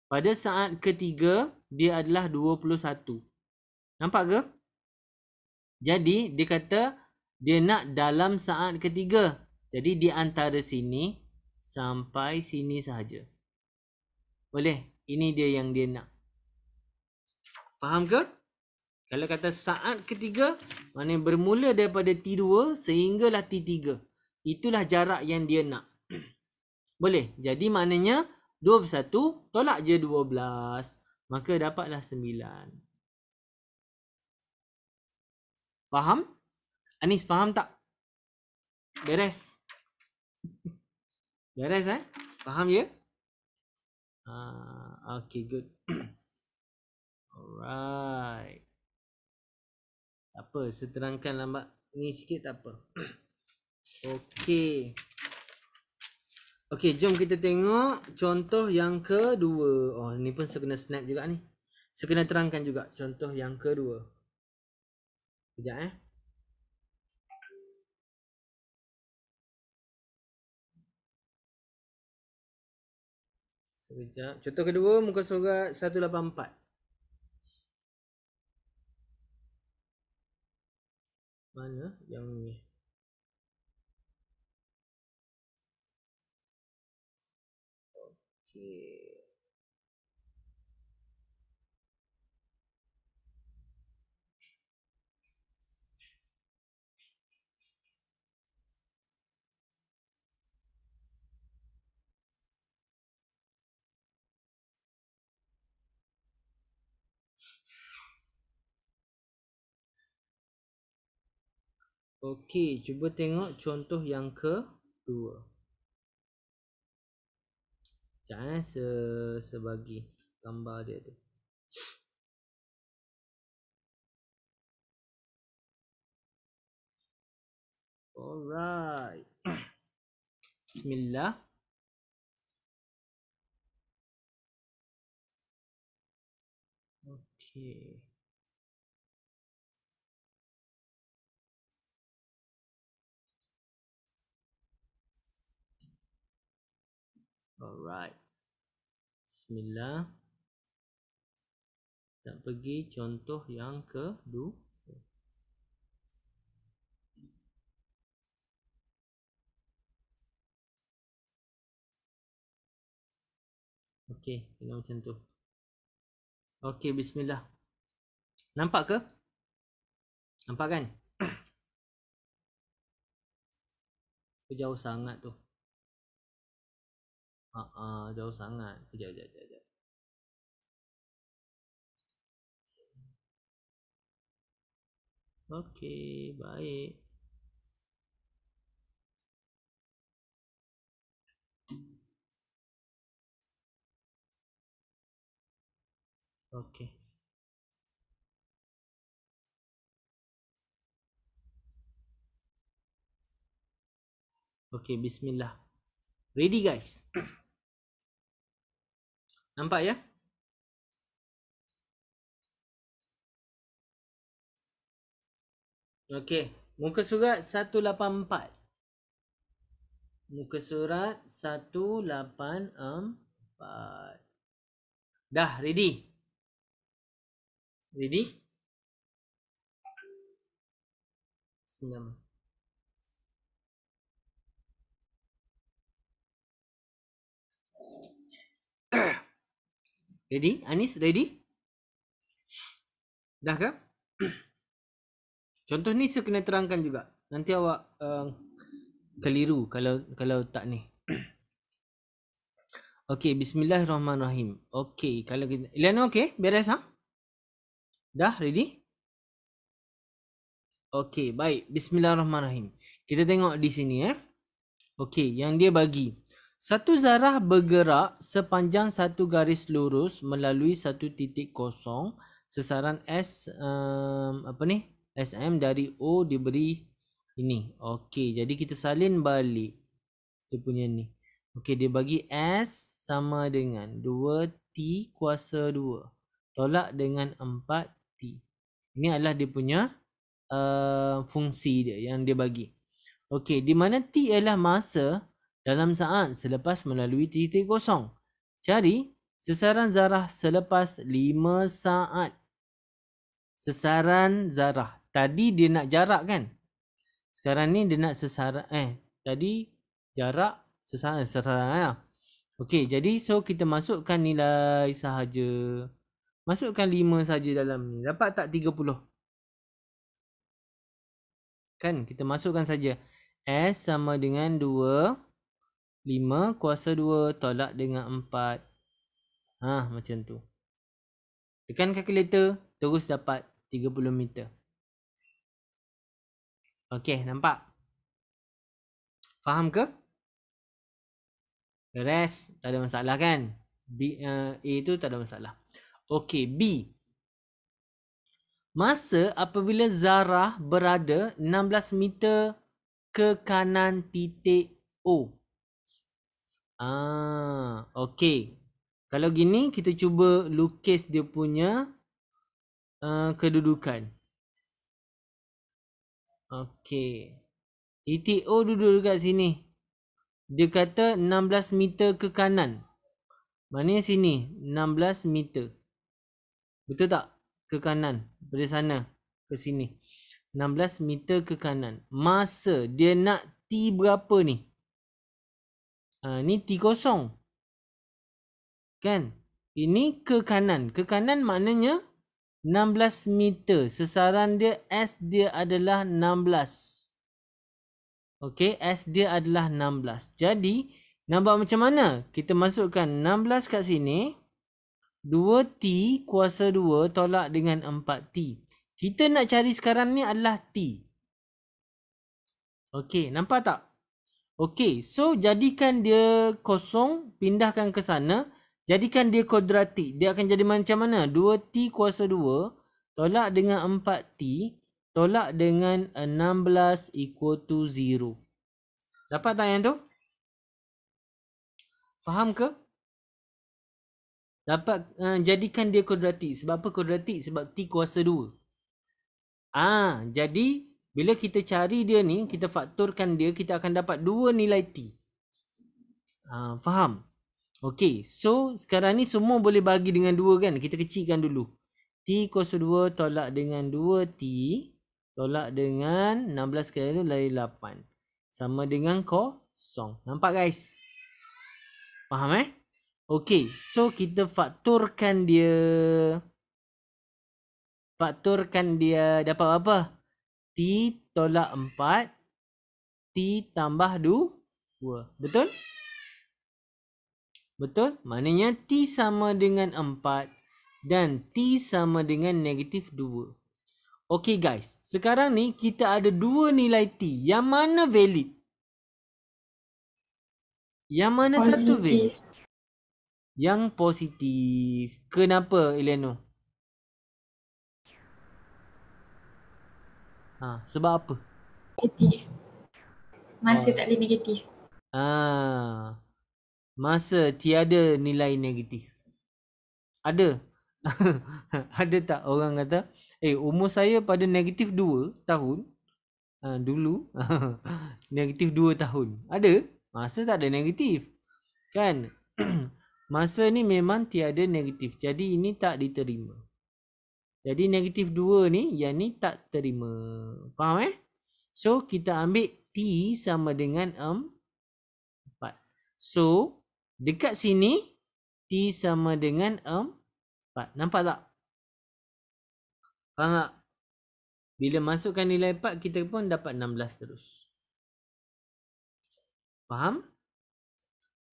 [SPEAKER 2] Pada saat ketiga, dia adalah 21. Nampak ke? Jadi, dia kata dia nak dalam saat ketiga. Jadi, di antara sini sampai sini sahaja. Boleh? Ini dia yang dia nak. Faham ke? Kalau kata saat ketiga, maknanya bermula daripada T2 sehinggalah T3. Itulah jarak yang dia nak. Boleh. Jadi maknanya 21 tolak je 12. Maka dapatlah 9. Faham? Anis faham tak? Beres. Beres eh? Faham ya?
[SPEAKER 1] Ah,
[SPEAKER 2] okay good. Alright. Tak apa, seterangkan lambat ni sikit tak apa. Okey. Okey, jom kita tengok contoh yang kedua. Oh, ni pun saya kena snap juga ni. Saya kena terangkan juga contoh yang kedua. Sekejap eh.
[SPEAKER 1] Sekejap. Contoh
[SPEAKER 2] kedua muka surat 184. 만약 영리 Okey, cuba tengok contoh yang ke
[SPEAKER 1] dua. Sekejap eh, se sebagi gambar dia tu. Alright. Bismillah. Okey. Alright. Bismillah. Kita pergi contoh yang kedua. Okey, tengok
[SPEAKER 2] macam tu. Okey, bismillah. Nampak ke? Nampak kan? jauh
[SPEAKER 1] sangat tu. Uh, uh, jauh sangat. Sekejap, sekejap, sekejap. sekejap. Okey, baik. Okey.
[SPEAKER 2] Okey, bismillah. Ready guys. Nampak ya? Okey, muka surat 184. Muka surat 184. Dah ready. Ready?
[SPEAKER 1] Senyum. Ahem.
[SPEAKER 2] Ready? Anis, ready? Dah ke? Contoh ni saya kena terangkan juga. Nanti awak um, keliru kalau kalau tak ni. Okey, bismillahirrahmanirrahim. Okey, kalau kita Ilana okey, beres ha? Dah ready? Okey, baik. Bismillahirrahmanirrahim. Kita tengok di sini eh. Okey, yang dia bagi satu zarah bergerak sepanjang satu garis lurus melalui satu titik kosong sesaran S um, apa ni? SM dari O diberi ini. Okey, jadi kita salin balik. Kita punya ni. Okey, dia bagi S sama dengan 2T kuasa 2 tolak dengan 4T. Ini adalah dia punya uh, fungsi dia yang dia bagi. Okey, di mana T ialah masa dalam saat selepas melalui titik kosong. Cari sesaran zarah selepas 5 saat. Sesaran zarah. Tadi dia nak jarak kan? Sekarang ni dia nak sesaran eh tadi jarak sesaran eh, sesaran ya. Okey, jadi so kita masukkan nilai sahaja. Masukkan 5 saja dalam ni. Dapat tak 30? Kan kita masukkan saja S sama dengan 5 kuasa 2 tolak dengan 4 ha macam tu tekan calculator terus dapat 30 meter okey nampak faham ke rest tak ada masalah kan B, uh, A tu tak ada masalah Okey B Masa apabila Zarah berada 16 meter ke kanan titik O Ah, okey. Kalau gini kita cuba lukis dia punya uh, kedudukan. Okey. E Titik O duduk dekat sini. Dia kata 16 meter ke kanan. Mana sini? 16 meter. Betul tak? Ke kanan. Dari sana ke sini. 16 meter ke kanan. Masa dia nak T berapa ni? Ah, ni T kosong. Kan? Ini ke kanan. Ke kanan maknanya 16 meter. Sesaran dia S dia adalah 16. Okey, S dia adalah 16. Jadi, nampak macam mana? Kita masukkan 16 kat sini. 2T kuasa 2 tolak dengan 4T. Kita nak cari sekarang ni adalah T. Okey, nampak tak? Okey, so jadikan dia kosong, pindahkan ke sana. Jadikan dia kuadratik. Dia akan jadi macam mana? 2T kuasa 2 tolak dengan 4T tolak dengan 16 equal to 0. Dapat tak yang tu? Faham ke? Dapat uh, jadikan dia kuadratik. Sebab apa kuadratik? Sebab T kuasa 2. Ah, jadi bila kita cari dia ni, kita fakturkan dia, kita akan dapat dua nilai T. Uh, faham? Okay, so sekarang ni semua boleh bagi dengan dua kan? Kita kecilkan dulu. T kos 2 tolak dengan 2T tolak dengan 16 kali tu lari 8. Sama dengan kosong. Nampak guys? Faham eh? Okay, so kita fakturkan dia. Fakturkan dia dapat apa? T tolak 4 T tambah 2 Betul? Betul? Maknanya T sama dengan 4 Dan T sama dengan negatif 2 Okay guys Sekarang ni kita ada dua nilai T Yang mana valid? Yang mana positif. satu valid? Yang positif Kenapa Eleanor? Ha, sebab apa? Negatif. Masa oh. tak boleh negatif. Ha. Masa tiada nilai negatif. Ada. ada tak orang kata, eh umur saya pada negatif 2 tahun. Ha, dulu negatif 2 tahun. Ada? Masa tak ada negatif. Kan? masa ni memang tiada negatif. Jadi ini tak diterima. Jadi negatif 2 ni yang ni tak terima. Faham eh? So kita ambil T sama dengan um, 4. So dekat sini T sama dengan um, 4. Nampak tak? Faham tak? Bila masukkan nilai 4 kita pun dapat 16 terus. Faham?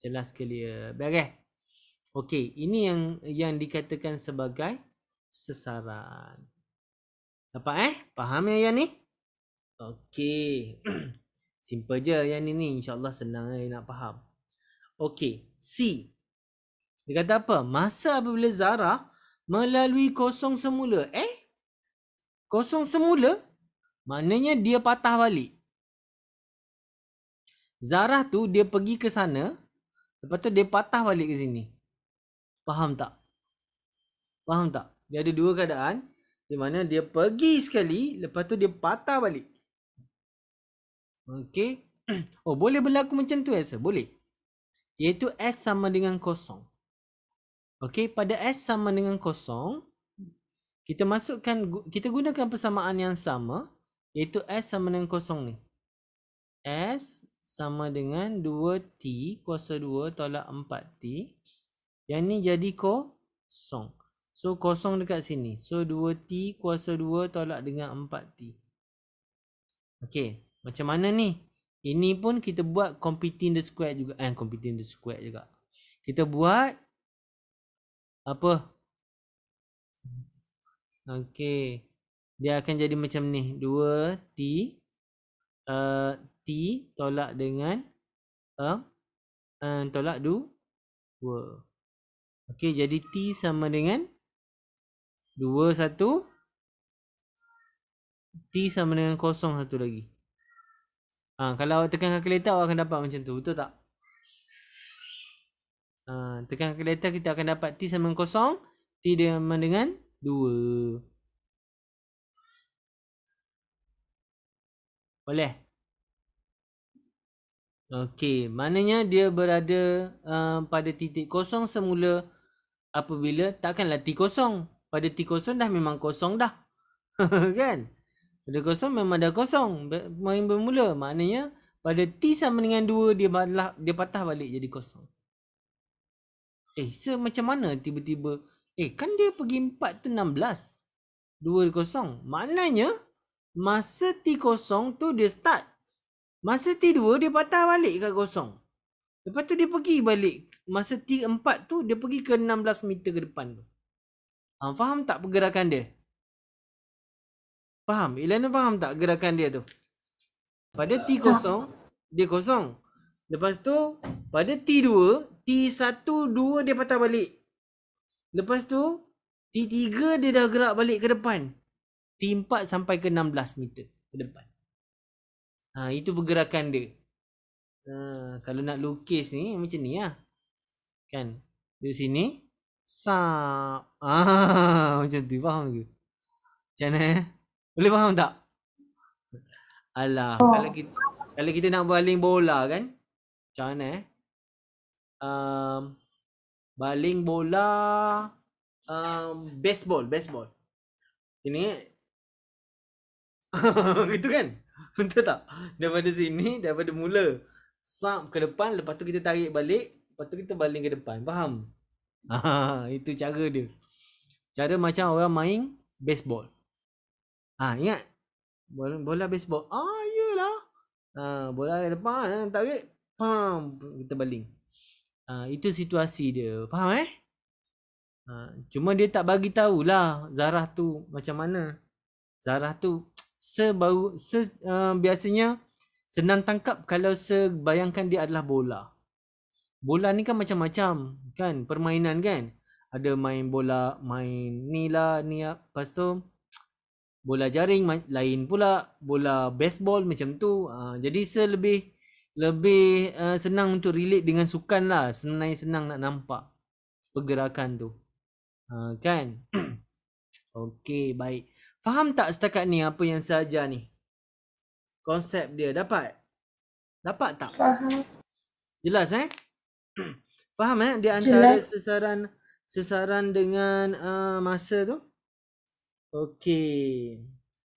[SPEAKER 2] Jelas clear. Baik. Eh? Okey, ini yang yang dikatakan sebagai sesaran. Dapat eh? Faham ya yang ni? Okey. Simple je yang ni ni. InsyaAllah senang eh, nak faham. Okey. C. Dia kata apa? Masa apabila Zara melalui kosong semula. Eh? Kosong semula? Maknanya dia patah balik. Zarah tu dia pergi ke sana. Lepas tu dia patah balik ke sini. Faham tak? Faham tak? Dia ada dua keadaan di mana dia pergi sekali lepas tu dia patah balik. Okey. Oh boleh berlaku macam tu Elsa? Boleh. Iaitu S sama dengan kosong. Okey pada S sama dengan kosong kita masukkan kita gunakan persamaan yang sama iaitu S sama dengan kosong ni. S sama dengan 2T kuasa 2 tolak 4T. Yang ni jadi kosong. So kosong dekat sini. So 2T kuasa 2 tolak dengan 4T. Okay. Macam mana ni? Ini pun kita buat competing the square juga. Eh competing the square juga. Kita buat. Apa? Okay. Dia akan jadi macam ni. 2T. Uh, eh, T tolak dengan. Uh, uh, tolak 2. Okay jadi T sama dengan. 2. Dua satu T sama dengan kosong satu lagi ha, Kalau awak tekan kalkulator awak akan dapat macam tu betul tak? Ha, tekan kalkulator kita akan dapat T sama dengan kosong T sama dengan 2 Boleh? Okey, maknanya dia berada uh, pada titik kosong semula apabila takkanlah T kosong pada t kosong dah memang kosong dah. kan? Pada kosong memang dah kosong. Main bermula. Maknanya pada t sama dengan 2 dia, malah, dia patah balik jadi kosong. Eh, so macam mana tiba-tiba? Eh, kan dia pergi 4 tu 16. 2 kosong. Maknanya masa t kosong tu dia start. Masa t2 dia patah balik ke kosong. Lepas tu dia pergi balik. Masa t4 tu dia pergi ke 16 meter ke depan tu. Ha, faham tak pergerakan dia? Faham? Ilana faham tak gerakan dia tu? Pada T kosong, dia kosong. Lepas tu, pada T2, T1, 2 dia patah balik. Lepas tu, T3 dia dah gerak balik ke depan. T4 sampai ke 16 meter ke depan. Ha, itu pergerakan dia. Ha, kalau nak lukis ni, macam ni lah. Kan? Di sini, Sam. Ah, macam tu faham ke? Macam mana? Eh? Boleh faham tak? Alah, oh. kalau kita kalau kita nak baling bola kan? Macam mana eh? Um, baling bola um, baseball, baseball. Ini gitu kan? Betul tak? Daripada sini, daripada mula Sam ke depan, lepas tu kita tarik balik Lepas tu kita baling ke depan, faham? itu cara dia. Cara macam orang main baseball. Ah ingat? Bola, bola baseball. Ah, iyalah. Ah bola ke depan, ha, tarik. Pam, kita baling. Ah itu situasi dia. Faham eh? Ha, cuma dia tak bagi tahulah Zarah tu macam mana. Zarah tu sebaru, se, uh, biasanya senang tangkap kalau sebayangkan dia adalah bola bola ni kan macam-macam kan permainan kan ada main bola main ni lah ni lah tu bola jaring lain pula bola baseball macam tu uh, jadi saya lebih uh, senang untuk relate dengan sukan lah senang senang nak nampak pergerakan tu uh, kan Okay baik faham tak setakat ni apa yang saya ajar ni konsep dia dapat dapat tak faham jelas eh Faham eh di antara sesaran sesaran dengan uh, masa tu? Okey.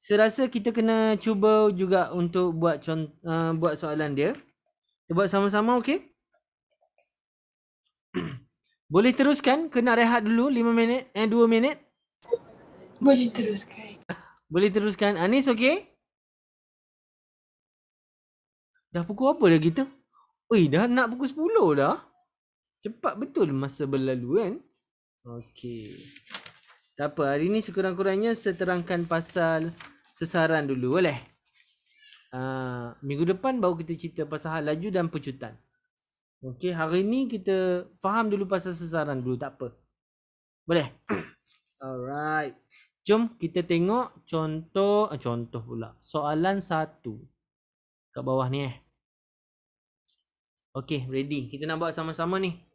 [SPEAKER 2] Saya rasa kita kena cuba juga untuk buat cont- uh, buat soalan dia. Kita buat sama-sama okey? Boleh teruskan kena rehat dulu 5 minit eh 2 minit. Boleh teruskan. Boleh teruskan. Anis okey? Dah pukul apa dah kita? Ui, dah nak pukul 10 dah. Cepat betul masa berlalu kan? Okey. Tak apa, hari ni sekurang-kurangnya seterangkan pasal sesaran dulu boleh? Uh, minggu depan baru kita cerita pasal hal laju dan pecutan. Okey, hari ni kita faham dulu pasal sesaran dulu, tak apa. Boleh? Alright. Jom kita tengok contoh, eh, contoh pula. Soalan satu. Kat bawah ni eh. Okey, ready. Kita nak buat sama-sama ni.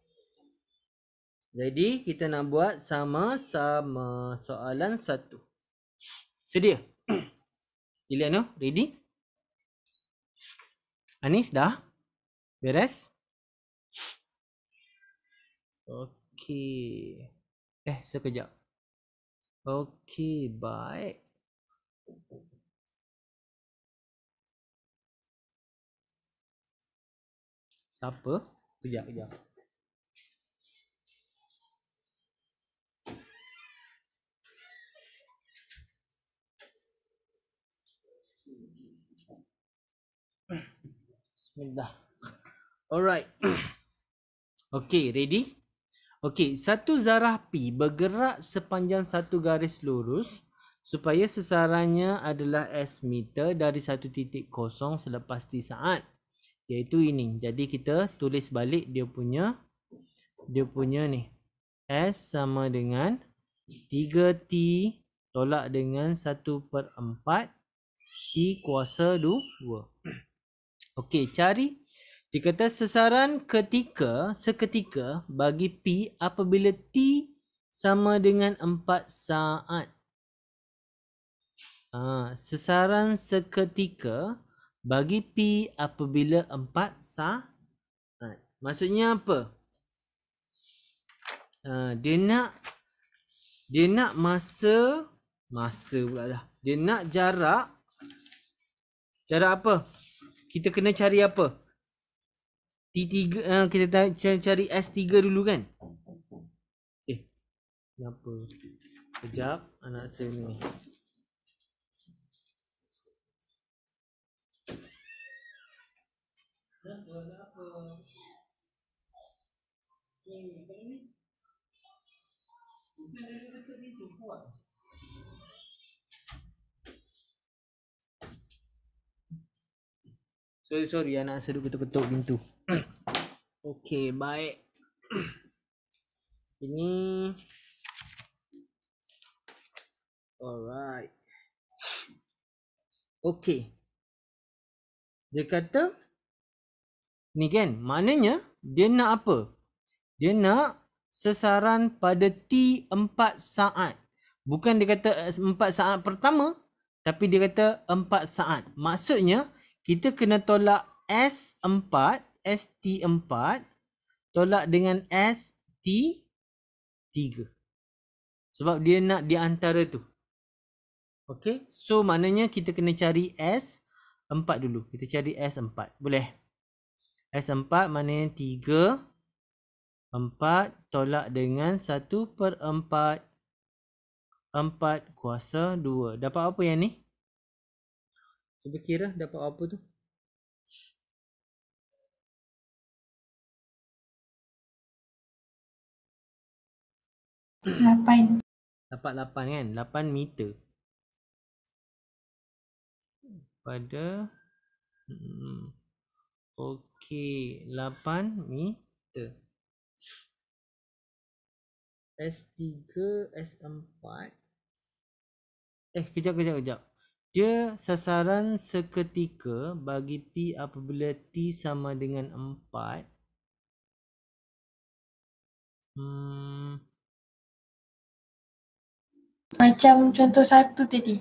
[SPEAKER 2] Jadi Kita nak buat sama-sama soalan satu. Sedia? Iliana, ready? Anis dah? Beres? Okey.
[SPEAKER 1] Eh, sekejap. Okey, baik. Siapa? Kejap, kejap.
[SPEAKER 2] Bismillah. Alright. okay, ready? Okay, satu zarah P bergerak sepanjang satu garis lurus supaya sesarannya adalah S meter dari satu titik kosong selepas T saat. Iaitu ini. Jadi kita tulis balik dia punya dia punya ni. S sama dengan 3T tolak dengan 1 per 4 T kuasa 2. Okey, cari dikata sesaran ketika seketika bagi P apabila T sama dengan 4 saat. Ha, ah, sesaran seketika bagi P apabila 4 saat. Maksudnya apa? Ha, dia nak dia nak masa masa pula dah. Dia nak jarak jarak apa? kita kena cari apa? T3 uh, kita cari, S3 dulu kan? Eh. Kenapa? Kejap anak saya ni. Kenapa?
[SPEAKER 1] Kenapa? Kenapa? Kenapa? Kenapa? Kenapa?
[SPEAKER 2] Sorry sorry ya nak saya ketuk-ketuk pintu. Okey, baik. Ini
[SPEAKER 1] Alright.
[SPEAKER 2] Okey. Dia kata ni kan, maknanya dia nak apa? Dia nak sesaran pada T 4 saat. Bukan dia kata 4 eh, saat pertama, tapi dia kata 4 saat. Maksudnya kita kena tolak S4, ST4 tolak dengan ST3. Sebab dia nak di antara tu. Okey, So maknanya kita kena cari S4 dulu. Kita cari S4. Boleh? S4 maknanya 3, 4 tolak dengan 1 per 4, 4 kuasa 2. Dapat apa yang ni? Cuba kira lah dapat apa tu? Lapan. Dapat lapan kan? Lapan meter. Pada. Hmm, okey. Lapan meter. S3,
[SPEAKER 1] S4.
[SPEAKER 2] Eh, kejap, kejap, kejap. Dia sasaran seketika bagi P apabila T sama dengan 4. Hmm. Macam contoh satu tadi.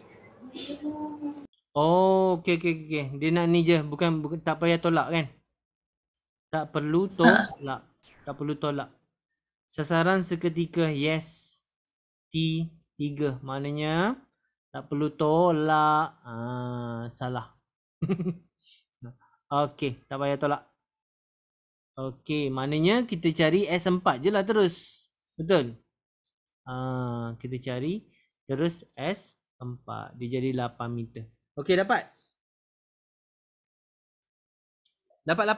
[SPEAKER 2] Oh, okey okey okey. Dia nak ni je, bukan, bukan tak payah tolak kan? Tak perlu tolak. Ha. Tak perlu tolak. Sasaran seketika yes. T 3. Maknanya tak perlu tolak. Ah, salah. Okey, tak payah tolak. Okey, maknanya kita cari S4 je lah terus. Betul? Ah, kita cari terus S4. Dia jadi 8 meter. Okey, dapat? Dapat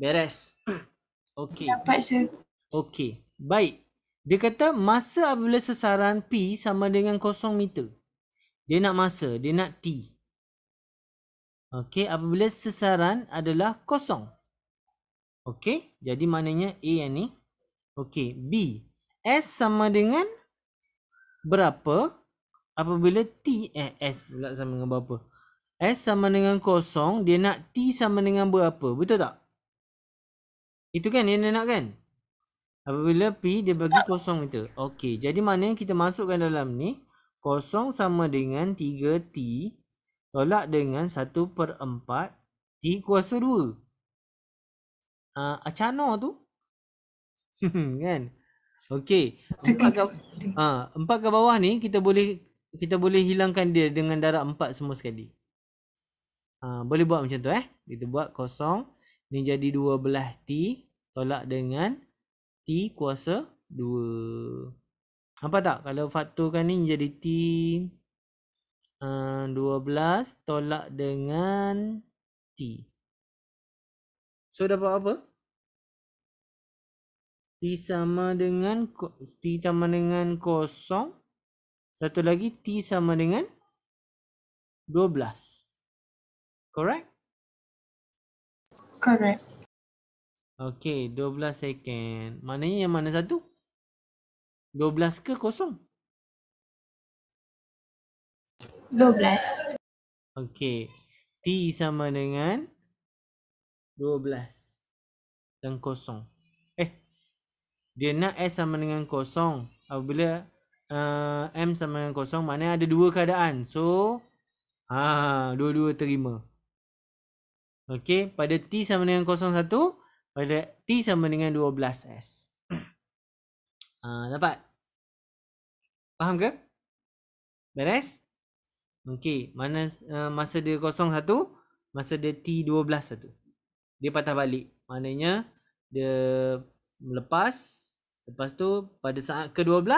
[SPEAKER 2] 8? Beres. Okey. Dapat, sir. Okey, baik. Dia kata masa apabila sesaran P sama dengan kosong meter. Dia nak masa, dia nak T. Okey, apabila sesaran adalah kosong. Okey, jadi maknanya A yang ni. Okey, B. S sama dengan berapa apabila T, eh S pula sama dengan berapa. S sama dengan kosong, dia nak T sama dengan berapa, betul tak? Itu kan yang dia nak kan? Apabila P dia bagi kosong itu. Okey. Jadi mana yang kita masukkan dalam ni. Kosong sama dengan 3T. Tolak dengan 1 per 4. T kuasa 2. Uh, ah, acano tu. kan. Okey. Empat ke, uh, ke bawah ni kita boleh kita boleh hilangkan dia dengan darab empat semua sekali. Uh, boleh buat macam tu eh. Kita buat kosong. Ni jadi 12T. Tolak dengan T kuasa 2. Nampak tak? Kalau faktorkan ni jadi T uh, eh, 12 tolak dengan T. So dapat apa? T sama dengan T sama dengan kosong. Satu lagi T sama dengan 12. Correct? Correct. Okey, 12 second. Maknanya yang mana satu? 12 ke kosong? 12. Okey. T sama dengan 12 dan kosong. Eh, dia nak S sama dengan kosong. Apabila uh, M sama dengan kosong, maknanya ada dua keadaan. So, ha, ha, ha dua-dua terima. Okey, pada T sama dengan kosong satu, pada T sama dengan 12S. Uh, ah, dapat? Faham ke? Beres? Okey, mana uh, masa dia kosong satu, masa dia T12 satu. Dia patah balik. Maknanya dia melepas. Lepas tu pada saat ke-12,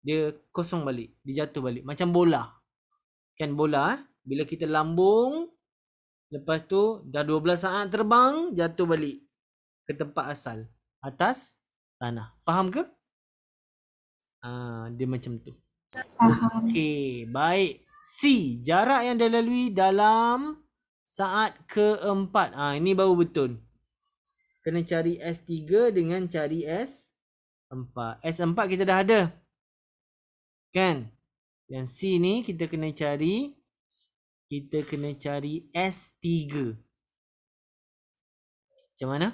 [SPEAKER 2] dia kosong balik. Dia jatuh balik. Macam bola. Kan bola. Eh? Bila kita lambung, Lepas tu dah 12 saat terbang jatuh balik ke tempat asal atas tanah. Faham ke? Ah uh, dia macam tu. Faham. Okey, baik. C, jarak yang dilalui dalam saat keempat. Ah ini baru betul. Kena cari S3 dengan cari S4. S4 kita dah ada. Kan? Yang C ni kita kena cari kita kena cari S3. Macam mana?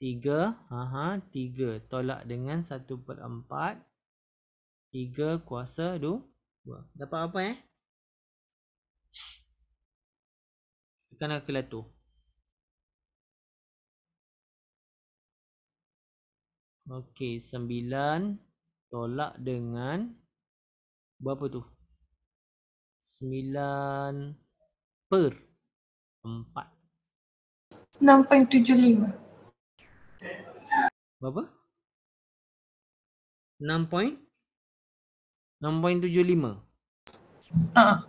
[SPEAKER 2] 3, aha, 3 tolak dengan 1 per 4. 3 kuasa 2. Dapat apa eh? Tekan kalkulator. Okey, 9 tolak dengan berapa tu? sembilan per empat
[SPEAKER 1] enam point tujuh lima
[SPEAKER 2] Berapa? enam point? enam 6.75. Ah.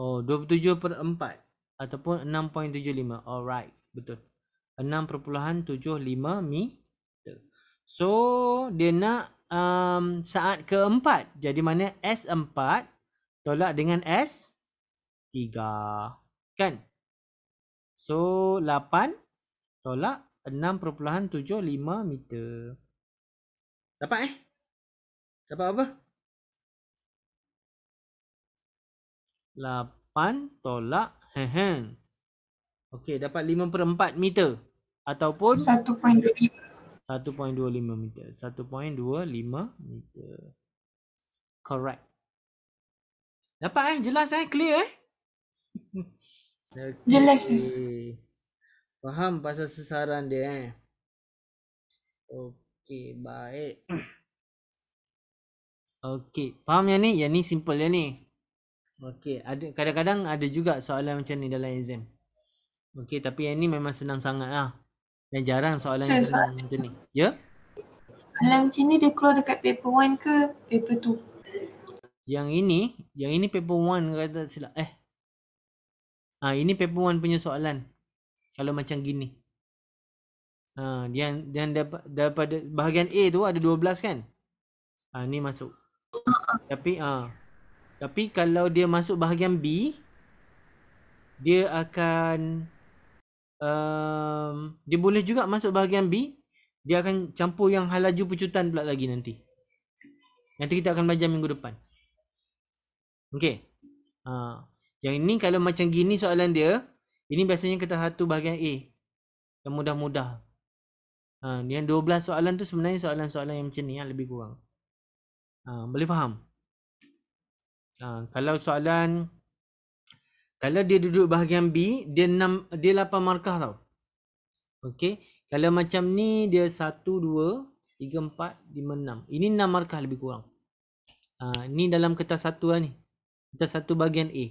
[SPEAKER 2] Uh. Oh, tujuh per empat ataupun enam point tujuh lima Alright, betul. enam tujuh lima mi So, dia nak um, saat keempat. Jadi mana S4 Tolak dengan S. 3. Kan? So, 8 tolak 6.75 meter. Dapat eh? Dapat apa? 8 tolak. Okey, dapat 5 per meter. Ataupun? 1.25 meter. 1.25 meter. Correct. Dapat eh? Jelas eh? Clear eh? Okay. Jelas eh? Faham pasal sesaran dia eh? Okay, baik. Okay, faham yang ni? Yang ni simple yang ni. Okay, ada kadang-kadang ada juga soalan macam ni dalam exam. Okay, tapi yang ni memang senang sangat lah. Dan jarang soalan so, yang senang soalan. macam ni. Ya? Yeah? Soalan macam ni dia keluar dekat paper 1 ke paper 2? Yang ini, yang ini paper 1 kata sila, Eh. Ha, ini paper 1 punya soalan. Kalau macam gini. ah, Ha, dia yang daripada bahagian A tu ada 12 kan? Ha, ni masuk. Tapi ha, tapi kalau dia masuk bahagian B, dia akan... Um, dia boleh juga masuk bahagian B. Dia akan campur yang halaju laju pecutan pula lagi nanti. Nanti kita akan belajar minggu depan. Okey. Ha. Yang ini kalau macam gini soalan dia, ini biasanya kertas satu bahagian A. Yang mudah-mudah. Ha. Yang 12 soalan tu sebenarnya soalan-soalan yang macam ni yang lebih kurang. Ha. Boleh faham? Ha. Kalau soalan, kalau dia duduk bahagian B, dia enam, dia lapan markah tau. Okey. Kalau macam ni, dia satu dua tiga empat lima enam. Ini enam markah lebih kurang. Ha, ni dalam kertas satu lah ni. Macam satu bahagian A.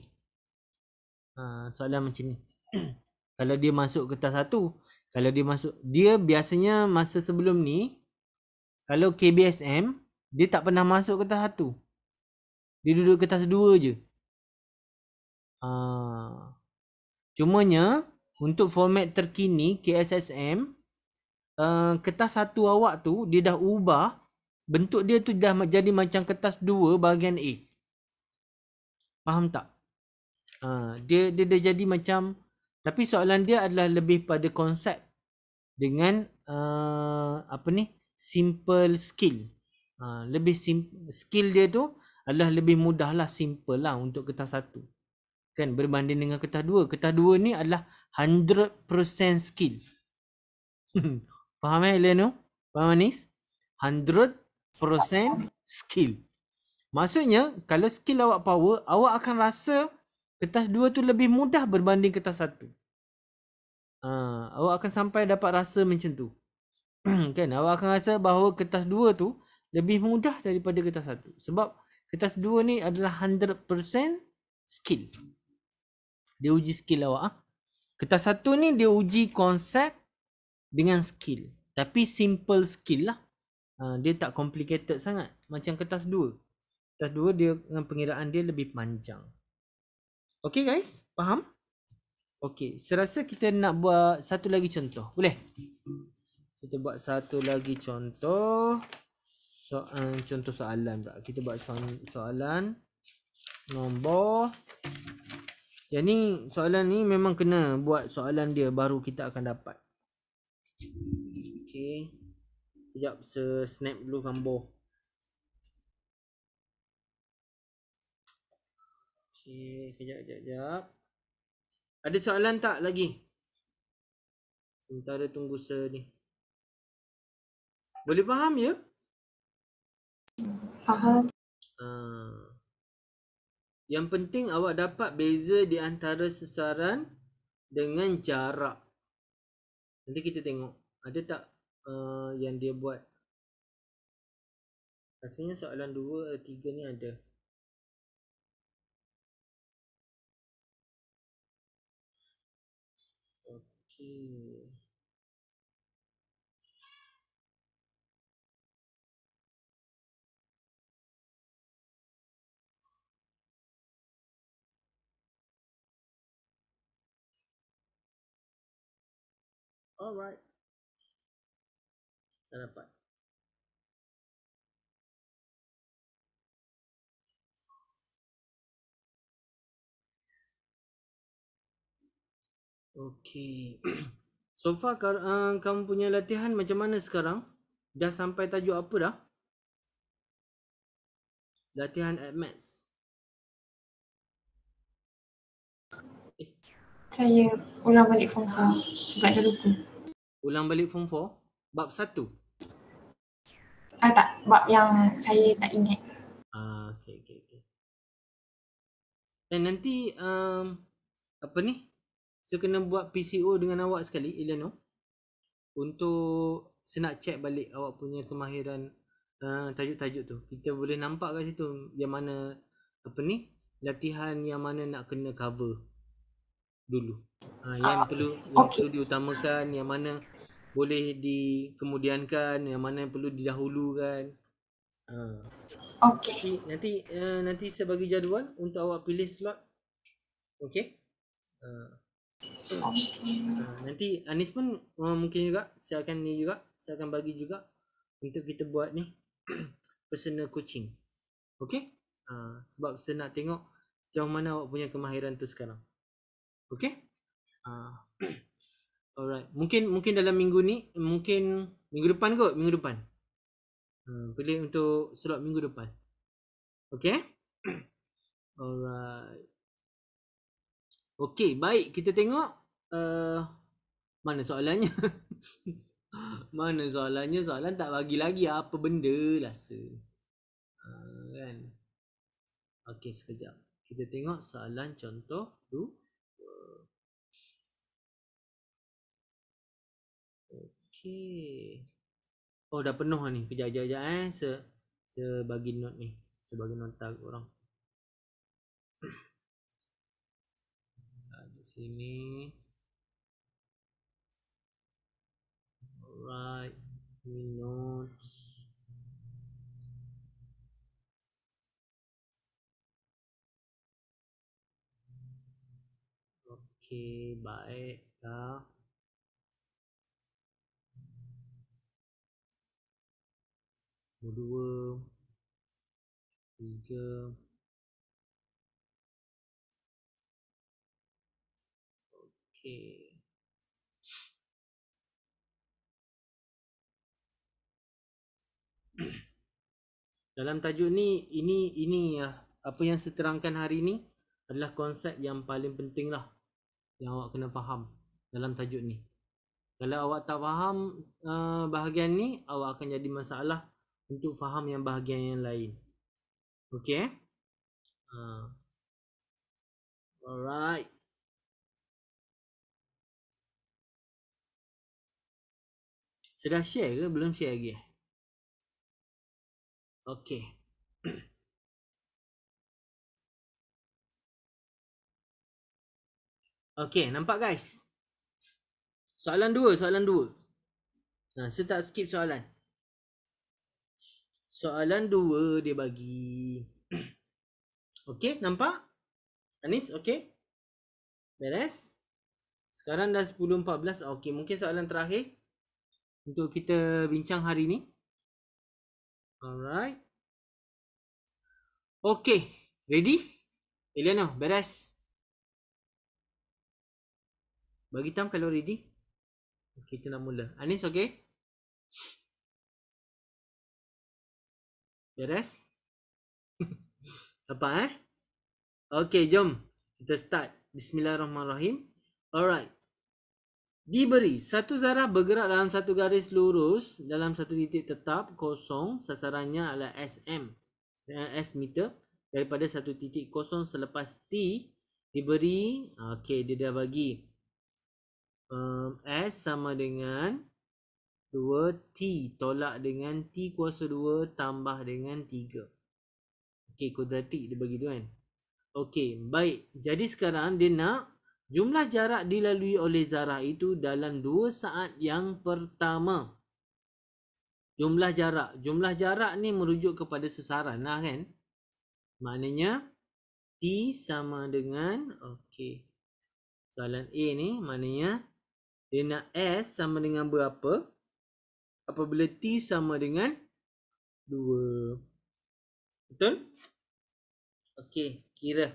[SPEAKER 2] Ha, soalan macam ni. kalau dia masuk kertas satu. Kalau dia masuk. Dia biasanya masa sebelum ni. Kalau KBSM. Dia tak pernah masuk kertas satu. Dia duduk kertas dua je. Ha, cumanya. Untuk format terkini KSSM. Uh, eh, kertas satu awak tu. Dia dah ubah. Bentuk dia tu dah jadi macam kertas dua bahagian A. Faham tak? Uh, dia, dia dia jadi macam tapi soalan dia adalah lebih pada konsep dengan uh, apa ni simple skill. Uh, lebih simple skill dia tu adalah lebih mudah lah simple lah untuk kertas satu. Kan berbanding dengan kertas dua. Kertas dua ni adalah 100% skill. Faham eh Elenu? Faham Anis? 100% skill. Maksudnya, kalau skill awak power, awak akan rasa kertas dua tu lebih mudah berbanding kertas satu. Ha, awak akan sampai dapat rasa macam tu. kan? Awak akan rasa bahawa kertas dua tu lebih mudah daripada kertas satu. Sebab kertas dua ni adalah 100% skill. Dia uji skill awak. Ha? Kertas satu ni dia uji konsep dengan skill. Tapi simple skill lah. Ha, dia tak complicated sangat. Macam kertas dua. Dah dua dia dengan pengiraan dia lebih panjang. Okay guys, faham? Okay, serasa kita nak buat satu lagi contoh. Boleh? Kita buat satu lagi contoh. So, um, contoh soalan pula. Kita buat so soalan. Nombor. Yang ni, soalan ni memang kena buat soalan dia baru kita akan dapat. Okay. Sekejap, se-snap dulu nombor. Okey, kejap, kejap, kejap. Ada soalan tak lagi? Sementara tunggu se ni. Boleh faham ya? Faham. Uh, yang penting awak dapat beza di antara sesaran dengan jarak. Nanti kita tengok. Ada tak uh, yang dia buat?
[SPEAKER 1] Rasanya soalan dua atau eh, tiga ni ada. Okay. All right. Dapat.
[SPEAKER 2] Okey, So far ah, kamu punya latihan macam mana sekarang? Dah sampai tajuk apa dah? Latihan at maths.
[SPEAKER 1] Eh. Saya ulang balik form 4 sebab dah lupa.
[SPEAKER 2] Ulang balik form 4? Bab 1?
[SPEAKER 1] Ah tak, bab yang saya tak ingat.
[SPEAKER 2] Ah uh, okay okay okay. Dan eh, nanti um, apa ni? saya kena buat PCO dengan awak sekali Eleanor untuk senak nak check balik awak punya kemahiran uh, tajuk-tajuk tu kita boleh nampak kat situ yang mana apa ni latihan yang mana nak kena cover dulu ha, yang uh, perlu okay. yang perlu diutamakan yang mana boleh dikemudiankan yang mana perlu didahulukan ha. Ah. Okay. Nanti nanti, uh, nanti saya bagi jadual untuk awak pilih slot. Okay. Uh. Hmm. nanti Anis pun uh, mungkin juga saya akan ni juga saya akan bagi juga untuk kita buat ni personal coaching okey uh, sebab saya nak tengok sejauh mana awak punya kemahiran tu sekarang okey uh, hmm. alright mungkin mungkin dalam minggu ni mungkin minggu depan kot minggu depan hmm, pilih untuk slot minggu depan okey hmm. alright Okey, baik kita tengok uh, mana soalannya. mana soalannya? Soalan tak bagi lagi apa benda rasa. Uh, kan. Okey, sekejap. Kita tengok soalan
[SPEAKER 1] contoh tu.
[SPEAKER 2] okay Oh dah penuh ni. Kejap-kejap eh. Se sebagi note ni. Sebagai nota orang.
[SPEAKER 1] sini right minutes okay baik dah Dua, tiga,
[SPEAKER 2] Dalam tajuk ni, ini ini ya, apa yang saya terangkan hari ini adalah konsep yang paling penting lah yang awak kena faham dalam tajuk ni. Kalau awak tak faham uh, bahagian ni, awak akan jadi masalah untuk faham yang bahagian yang lain. Okay? Uh.
[SPEAKER 1] Alright. Sudah share ke belum share lagi? Okey.
[SPEAKER 2] Okey, nampak guys? Soalan dua, soalan dua. Nah, ha, saya tak skip soalan. Soalan dua dia bagi. Okey, nampak? Anis, okey? Beres? Sekarang dah 10.14. Okey, mungkin soalan terakhir untuk kita bincang hari ini. Alright. Okay. Ready? Eliana, beres. Bagi tam kalau ready. Kita nak mula. Anis, okay? Beres? Apa eh? Okay, jom. Kita start. Bismillahirrahmanirrahim. Alright diberi satu zarah bergerak dalam satu garis lurus dalam satu titik tetap kosong sasarannya adalah SM eh, S meter daripada satu titik kosong selepas T diberi okey dia dah bagi um, S sama dengan 2T tolak dengan T kuasa 2 tambah dengan 3 okey kuadratik dia bagi tu kan okey baik jadi sekarang dia nak Jumlah jarak dilalui oleh zarah itu dalam dua saat yang pertama. Jumlah jarak. Jumlah jarak ni merujuk kepada sesaran lah kan. Maknanya T sama dengan, okey. Soalan A ni maknanya dia nak S sama dengan berapa apabila T sama dengan
[SPEAKER 1] dua?
[SPEAKER 2] Betul? Okey, kira.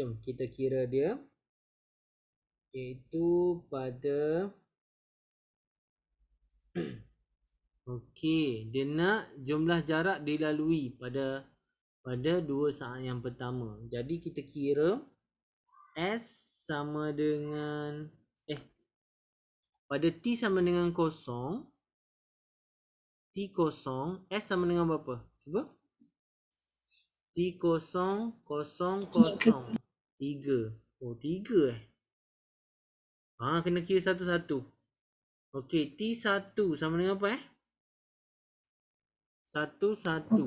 [SPEAKER 2] Jom kita kira dia iaitu pada Okey, dia nak jumlah jarak dilalui pada pada dua saat yang pertama. Jadi kita kira S sama dengan eh pada T sama dengan kosong T kosong S sama dengan berapa? Cuba T kosong kosong kosong. Tiga. Oh, tiga eh. Ha, kena kira satu-satu. Okey, T1 sama dengan apa eh? Satu, satu.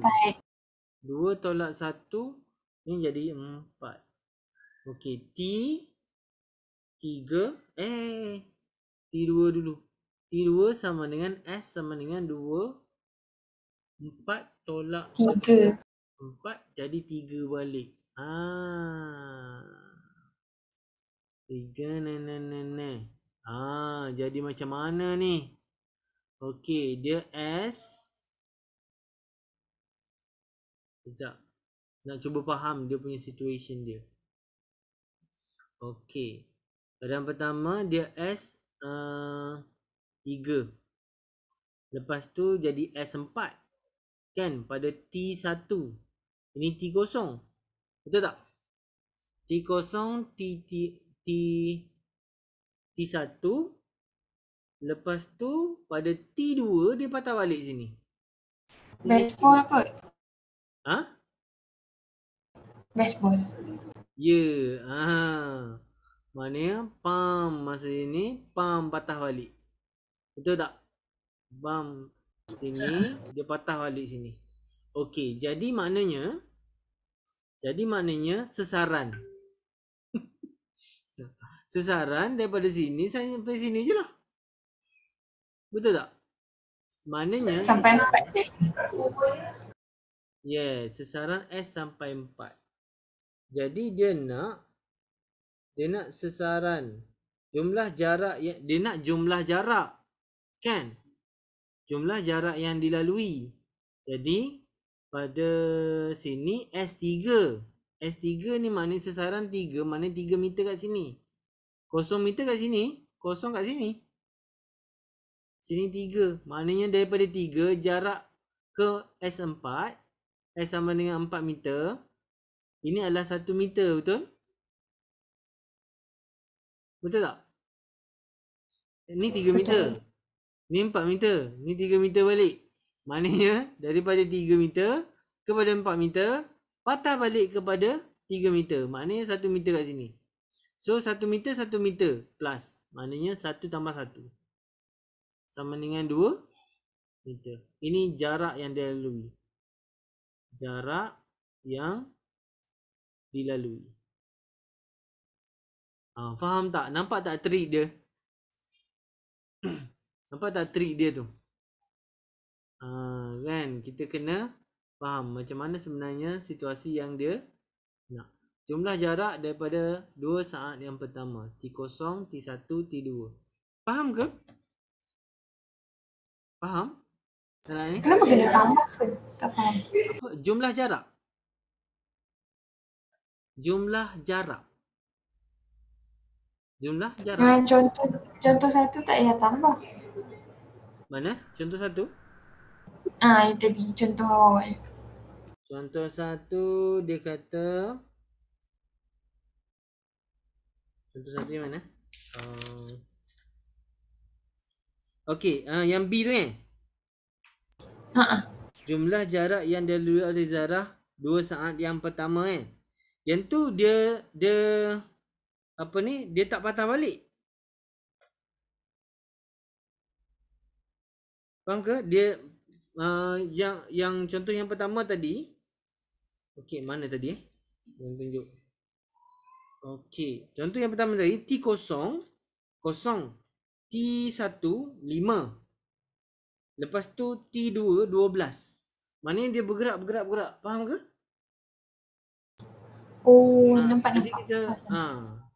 [SPEAKER 2] Dua tolak satu. Ini jadi empat. Okey, T. Tiga. Eh, T2 dulu. T2 sama dengan S sama dengan dua. Empat tolak. Tiga. Empat jadi tiga balik. Ah. Tiga ne ne ne ne. Ah, jadi macam mana ni? Okey, dia S. Sekejap. Nak cuba faham dia punya situation dia. Okey. Keadaan pertama dia S uh, ah, 3. Lepas tu jadi S 4. Kan? Pada T 1. Ini T kosong. Betul tak? T0, T, T, T, T1. Lepas tu pada T2 dia patah balik sini.
[SPEAKER 1] So, Baseball ke? Ha? Baseball.
[SPEAKER 2] Ya. Yeah. Ha. Maknanya pam masa ini pam patah balik. Betul tak? Bam sini dia patah balik sini. Okey, jadi maknanya jadi maknanya sesaran. sesaran daripada sini saya sampai sini je lah. Betul tak? Maknanya sampai empat. Yes, yeah, sesaran S sampai empat. Jadi dia nak dia nak sesaran jumlah jarak yang dia nak jumlah jarak kan jumlah jarak yang dilalui jadi pada sini S3. S3 ni mana sesaran 3, mana 3 meter kat sini. Kosong meter kat sini, kosong kat sini. Sini 3. Maknanya daripada 3 jarak ke S4, S sama dengan 4 meter. Ini adalah 1 meter, betul? Betul tak? Ni 3 meter. Ni 4 meter. Ni 3 meter balik. Maknanya daripada 3 meter kepada 4 meter patah balik kepada 3 meter. Maknanya 1 meter kat sini. So 1 meter 1 meter plus. Maknanya 1 tambah 1. Sama dengan 2 meter. Ini jarak yang dilalui. Jarak yang dilalui.
[SPEAKER 1] Ha, faham tak? Nampak tak trik dia?
[SPEAKER 2] Nampak tak trik dia tu? ha, kan kita kena faham macam mana sebenarnya situasi yang dia nak jumlah jarak daripada dua saat yang pertama t0 t1 t2 faham ke faham kan, Kenapa kena tambah ke? Tak faham. Jumlah jarak. Jumlah jarak. Jumlah jarak. Nah, contoh contoh satu tak payah tambah. Mana? Contoh satu? Ha. Ah, ha, tadi contoh awal. Contoh satu dia kata Contoh satu di mana? Uh, ah, okay, uh, ah, yang B tu kan? Eh? Ha Jumlah jarak yang dilalui oleh Zarah dua saat yang pertama kan? Eh? Yang tu dia dia apa ni? Dia tak patah balik. Faham ke? Dia uh, yang yang contoh yang pertama tadi okey mana tadi eh yang tunjuk okey contoh yang pertama tadi t kosong kosong t 1 5 lepas tu t 2 12 maknanya dia bergerak bergerak bergerak faham ke
[SPEAKER 1] oh ha, nampak jadi
[SPEAKER 2] nampak kita, ha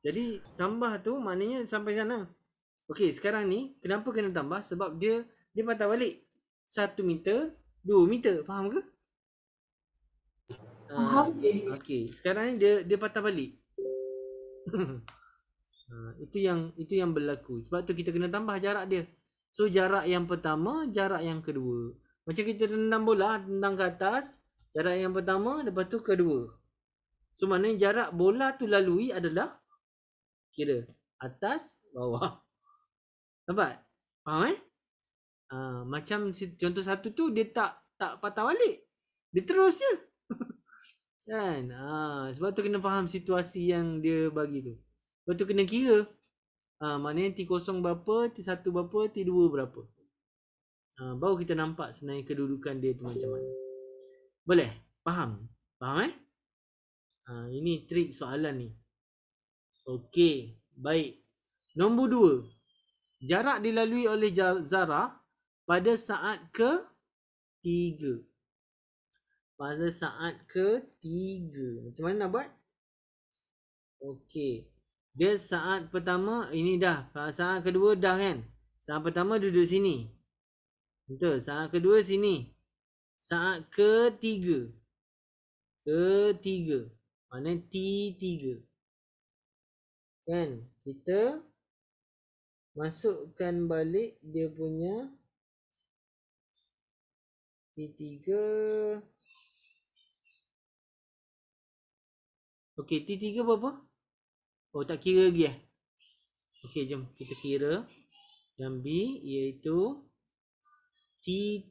[SPEAKER 2] jadi tambah tu maknanya sampai sana okey sekarang ni kenapa kena tambah sebab dia dia patah balik satu meter, dua meter. Faham ke? Ah, faham. Uh, okay. Sekarang ni dia dia patah balik. uh, itu yang itu yang berlaku. Sebab tu kita kena tambah jarak dia. So jarak yang pertama, jarak yang kedua. Macam kita tendang bola, tendang ke atas. Jarak yang pertama, lepas tu kedua. So maknanya jarak bola tu lalui adalah kira atas, bawah. Nampak? Faham eh? Uh, macam contoh satu tu dia tak tak patah balik. Dia terus je. kan? Uh, sebab tu kena faham situasi yang dia bagi tu. Sebab tu kena kira. Uh, maknanya T kosong berapa, T satu berapa, T dua berapa. Uh, baru kita nampak sebenarnya kedudukan dia tu macam mana. Boleh? Faham? Faham eh? Uh, ini trik soalan ni. Okey. Baik. Nombor dua. Jarak dilalui oleh Zara pada saat ke tiga. Pada saat ke tiga. Macam mana nak buat? Okey. Dia saat pertama, ini dah. Saat kedua dah kan? Saat pertama duduk sini. Betul. Saat kedua sini. Saat ketiga. Ketiga. Mana T3. Kan? Kita masukkan
[SPEAKER 1] balik dia punya Okey,
[SPEAKER 2] T3 berapa? Oh, tak kira lagi eh. Okey, jom kita kira. Dan B iaitu T3.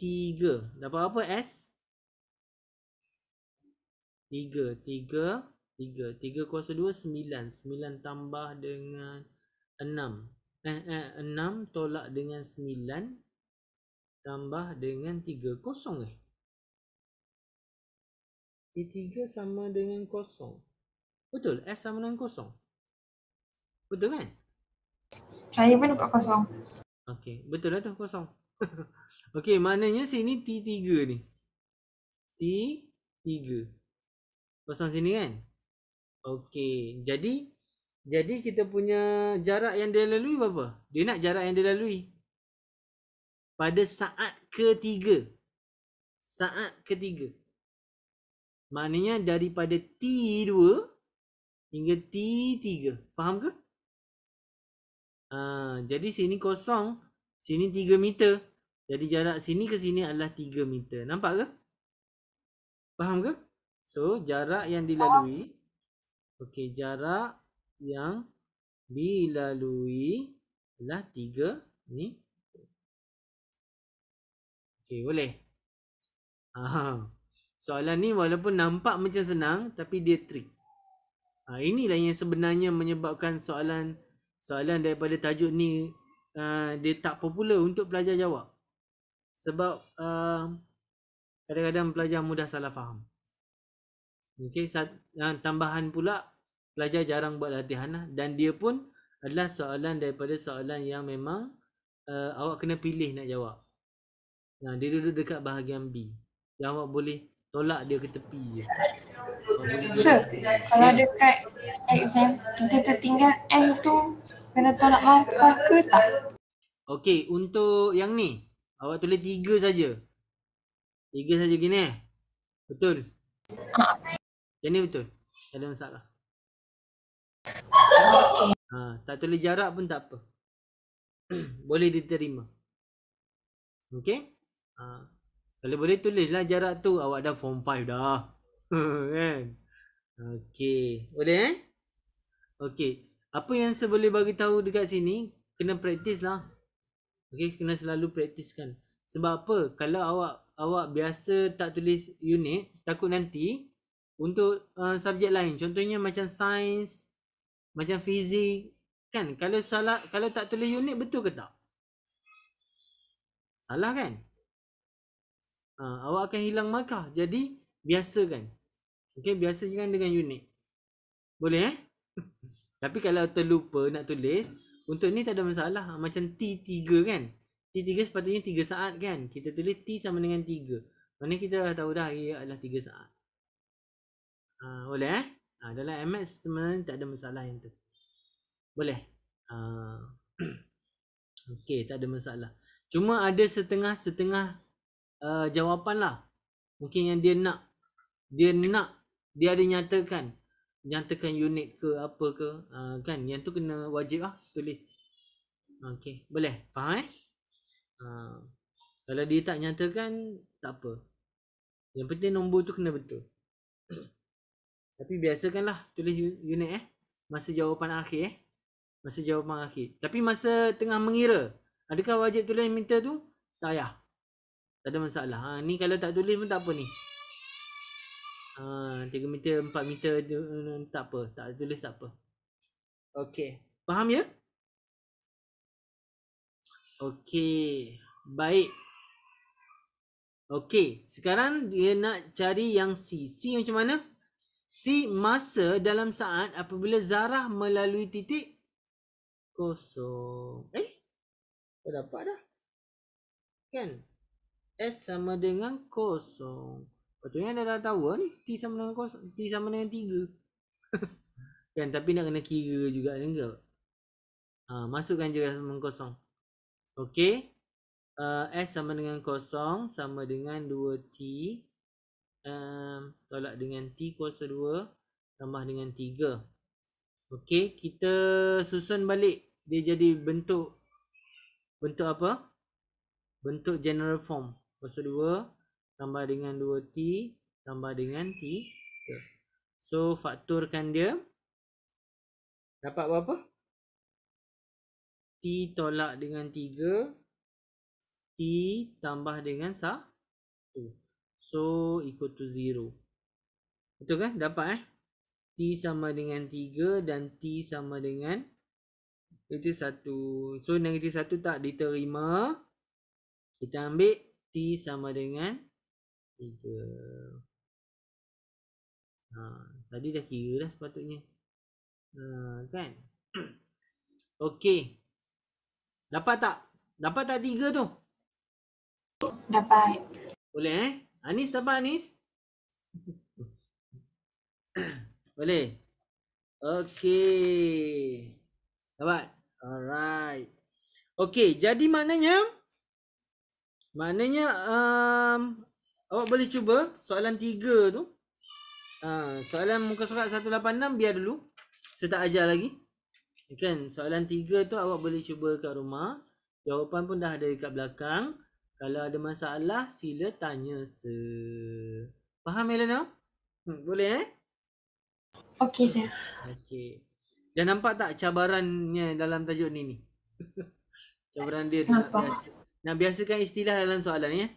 [SPEAKER 2] Dapat apa S? 3, 3, 3. 3 kuasa 2, 9. 9 tambah dengan 6. Eh, eh 6 tolak dengan tambah dengan 3 kosong eh.
[SPEAKER 1] T3 sama dengan kosong. Betul?
[SPEAKER 2] S sama dengan kosong. Betul kan? Saya pun dekat kosong. Okey. Betul lah tu kosong. Okey. Maknanya sini T3 ni. T3. Kosong sini kan? Okey. Jadi. Jadi kita punya jarak yang dia lalui berapa? Dia nak jarak yang dia lalui pada saat ketiga. Saat ketiga. Maknanya daripada T2 hingga T3. Faham ke? Ha, jadi sini kosong. Sini 3 meter. Jadi jarak sini ke sini adalah 3 meter. Nampak ke? Faham ke? So jarak yang dilalui. Okey jarak yang dilalui adalah 3 meter. Okey, boleh. Aha. Soalan ni walaupun nampak macam senang tapi dia trick. Ha, inilah yang sebenarnya menyebabkan soalan soalan daripada tajuk ni uh, dia tak popular untuk pelajar jawab. Sebab ha, kadang-kadang uh, pelajar mudah salah faham. Okey, uh, tambahan pula pelajar jarang buat latihan lah, dan dia pun adalah soalan daripada soalan yang memang uh, awak kena pilih nak jawab. Ha, dia duduk dekat bahagian B. Yang awak boleh tolak dia ke tepi je. Sure. Kalau kan? dekat exam kita tertinggal N tu kena tolak markah ke tak? Okey, untuk yang ni awak tulis tiga saja. Tiga saja gini. Eh? Betul. Ha. Ini betul. Tak ada masalah. Okay. Ha, tak tulis jarak pun tak apa. boleh diterima. Okay. Ha. Kalau boleh tulislah jarak tu awak dah form 5 dah. kan? Okey. Boleh eh? Okey. Apa yang saya boleh bagi tahu dekat sini, kena praktis lah. Okey, kena selalu praktiskan. Sebab apa? Kalau awak awak biasa tak tulis unit, takut nanti untuk uh, subjek lain, contohnya macam sains, macam fizik, kan? Kalau salah, kalau tak tulis unit betul ke tak? Salah kan? Ha, awak akan hilang markah. Jadi, biasakan. Okay, biasakan dengan unit. Boleh eh? Tapi kalau terlupa nak tulis, untuk ni tak ada masalah. Ha, macam T3 kan? T3 sepatutnya 3 saat kan? Kita tulis T sama dengan 3. Maksudnya kita dah tahu dah ia adalah 3 saat. Uh, boleh eh? Uh, dalam MX teman tak ada masalah yang tu. Boleh? Uh, okay, tak ada masalah. Cuma ada setengah-setengah uh, jawapan lah mungkin yang dia nak dia nak dia ada nyatakan nyatakan unit ke apa ke uh, kan yang tu kena wajib lah tulis okey boleh faham eh uh, kalau dia tak nyatakan tak apa yang penting nombor tu kena betul tapi biasakanlah tulis unit eh masa jawapan akhir eh masa jawapan akhir tapi masa tengah mengira adakah wajib tulis minta tu tak payah tak ada masalah. Ha, ni kalau tak tulis pun tak apa ni. Ha, 3 meter, 4 meter hmm, tak apa. Tak tulis tak apa. Okay, Faham ya? Okay, Baik. Okay, Sekarang dia nak cari yang C. C macam mana? C masa dalam saat apabila zarah melalui titik
[SPEAKER 1] kosong.
[SPEAKER 2] Eh? Dah dapat dah. Kan? S sama dengan kosong. Patutnya anda dah tahu oh, ni. T sama dengan kosong. T sama dengan tiga. kan? Tapi nak kena kira juga kan ke? Ha, masukkan je sama dengan kosong. Okay. Uh, S sama dengan kosong. Sama dengan dua t Um, tolak dengan T kuasa dua Tambah dengan tiga. Okey. Kita susun balik. Dia jadi bentuk. Bentuk apa? Bentuk general form. Kuasa 2 tambah dengan 2T tambah dengan T. So fakturkan dia. Dapat berapa? T tolak dengan 3. T tambah dengan 1. So equal to 0. Betul kan? Dapat eh? T sama dengan 3 dan T sama dengan negatif 1. So negatif 1 tak diterima. Kita ambil sama dengan 3 ha, Tadi dah kira dah sepatutnya ha, Kan Okey Dapat tak? Dapat tak 3 tu? Dapat Boleh eh? Anis dapat Anis? Boleh? Okey Dapat? Alright Okey jadi maknanya Maknanya um, awak boleh cuba soalan tiga tu. Uh, soalan muka surat 186 biar dulu. Saya tak ajar lagi. okay Soalan tiga tu awak boleh cuba kat rumah. Jawapan pun dah ada dekat belakang. Kalau ada masalah sila tanya se. Faham Elena? Hmm, boleh eh? Okey saya. Okey. dan nampak tak cabarannya dalam tajuk ni ni? cabaran dia tu. Nampak. Biasa. Nak biasakan istilah dalam soalan ya.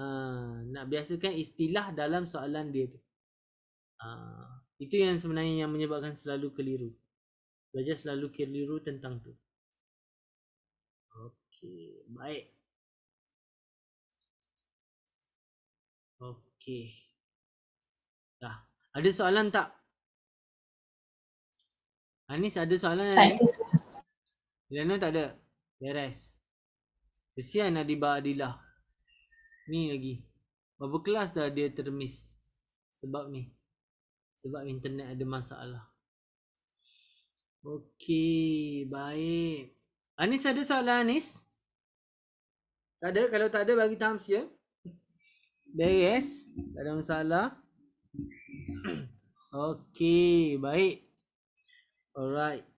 [SPEAKER 2] Uh, nak biasakan istilah dalam soalan dia tu. Uh, itu yang sebenarnya yang menyebabkan selalu keliru. Belajar selalu keliru tentang tu.
[SPEAKER 1] Okey, baik. Okey. Dah. Ada soalan tak?
[SPEAKER 2] Anis ada soalan tak. Anis? Lena tak ada. Beres. Yeah, Kesian Adiba Adilah. Ni lagi. Berapa kelas dah dia termis. Sebab ni. Sebab internet ada masalah. Okey. Baik. Anis ada soalan Anis? Tak ada. Kalau tak ada bagi thumbs ya. Beres. Tak ada masalah. Okey. Baik. Alright.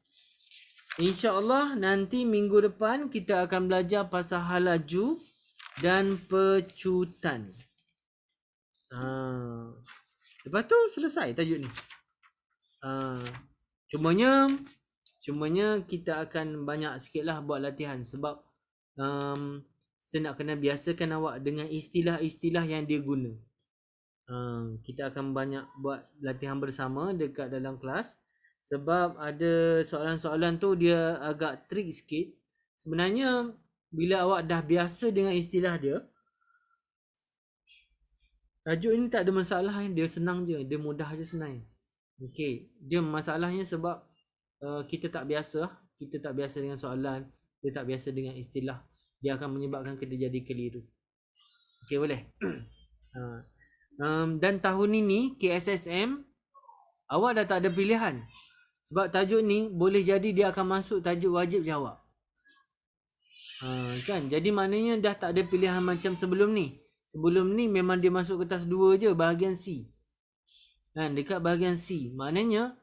[SPEAKER 2] InsyaAllah nanti minggu depan kita akan belajar pasal halaju dan pecutan. Ha. Lepas tu selesai tajuk ni. Ha. Cumanya, cumanya kita akan banyak sikit lah buat latihan sebab um, saya nak kena biasakan awak dengan istilah-istilah yang dia guna. Ha. Kita akan banyak buat latihan bersama dekat dalam kelas sebab ada soalan-soalan tu dia agak trick sikit sebenarnya bila awak dah biasa dengan istilah dia tajuk ini tak ada masalah eh. dia senang je dia mudah je senang okey dia masalahnya sebab uh, kita tak biasa kita tak biasa dengan soalan kita tak biasa dengan istilah dia akan menyebabkan kita jadi keliru okey boleh uh, um, dan tahun ini KSSM awak dah tak ada pilihan sebab tajuk ni boleh jadi dia akan masuk tajuk wajib jawab. Ha, kan? Jadi maknanya dah tak ada pilihan macam sebelum ni. Sebelum ni memang dia masuk kertas 2 je bahagian C. Kan? Dekat bahagian C. Maknanya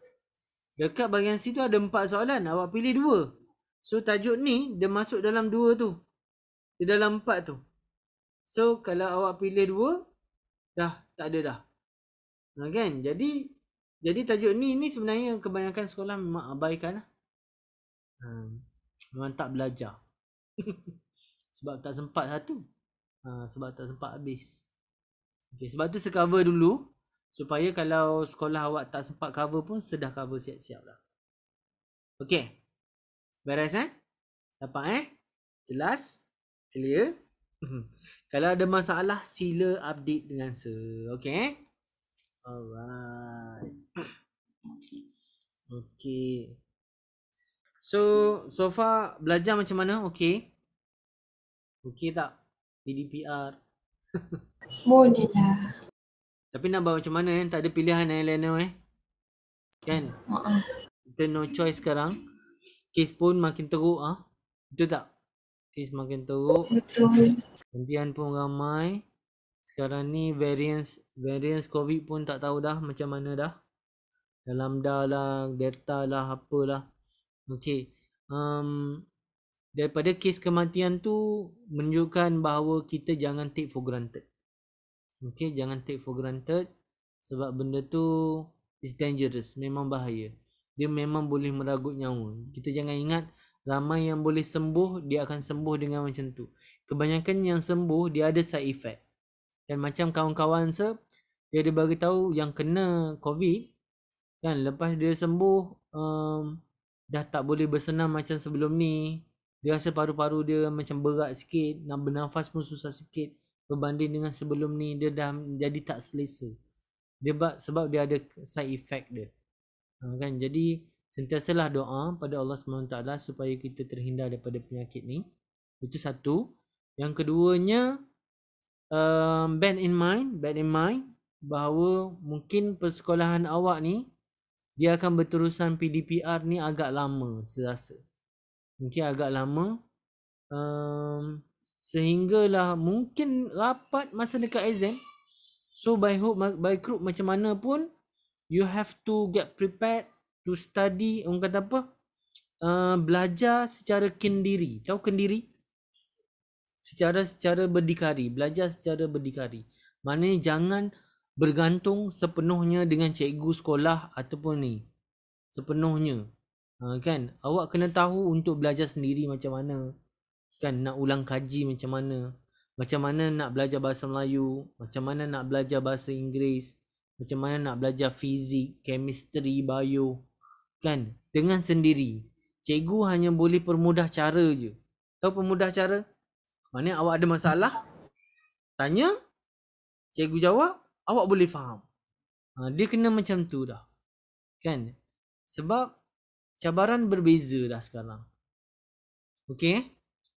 [SPEAKER 2] dekat bahagian C tu ada 4 soalan. Awak pilih 2. So tajuk ni dia masuk dalam 2 tu. Dia dalam 4 tu. So kalau awak pilih 2 dah tak ada dah. Ha, kan? Jadi jadi tajuk ni ni sebenarnya kebanyakan sekolah memang abaikan lah. Hmm. Memang tak belajar. sebab tak sempat satu. Ha, sebab tak sempat habis. Okay, sebab tu secover dulu. Supaya kalau sekolah awak tak sempat cover pun sudah cover siap-siap lah. Okay. Beres eh? Dapat eh? Jelas? Clear? kalau ada masalah sila update dengan sir. Okay? Eh? Alright. Okay. So, so far belajar macam mana? Okay. Okay tak? PDPR. Boleh lah. Tapi nak buat macam mana eh? Tak ada pilihan eh, Lena eh? Kan? Kita no choice sekarang. Case pun makin teruk ah. Ha? Betul tak? Case makin teruk. Betul. Kemudian pun ramai sekarang ni variance variance covid pun tak tahu dah macam mana dah dalam dalam delta lah apalah okey um daripada kes kematian tu menunjukkan bahawa kita jangan take for granted okey jangan take for granted sebab benda tu is dangerous memang bahaya dia memang boleh meragut nyawa kita jangan ingat ramai yang boleh sembuh dia akan sembuh dengan macam tu kebanyakan yang sembuh dia ada side effect dan macam kawan-kawan se, dia ada bagi tahu yang kena covid kan lepas dia sembuh um, dah tak boleh bersenam macam sebelum ni dia rasa paru-paru dia macam berat sikit nak bernafas pun susah sikit berbanding dengan sebelum ni dia dah jadi tak selesa dia sebab dia ada side effect dia ha, kan jadi sentiasalah doa pada Allah SWT supaya kita terhindar daripada penyakit ni itu satu yang keduanya um, bear in mind, bear in mind bahawa mungkin persekolahan awak ni dia akan berterusan PDPR ni agak lama serasa. Mungkin agak lama. Um, sehinggalah mungkin rapat masa dekat exam. So by hope, by group macam mana pun you have to get prepared to study, orang kata apa? Uh, belajar secara kendiri. Tahu kendiri? secara secara berdikari belajar secara berdikari maknanya jangan bergantung sepenuhnya dengan cikgu sekolah ataupun ni sepenuhnya ha, kan awak kena tahu untuk belajar sendiri macam mana kan nak ulang kaji macam mana macam mana nak belajar bahasa Melayu macam mana nak belajar bahasa Inggeris macam mana nak belajar fizik, chemistry, bio kan dengan sendiri cikgu hanya boleh permudah cara je tahu permudah cara Maknanya awak ada masalah Tanya Cikgu jawab Awak boleh faham ha, Dia kena macam tu dah Kan Sebab Cabaran berbeza dah sekarang Okay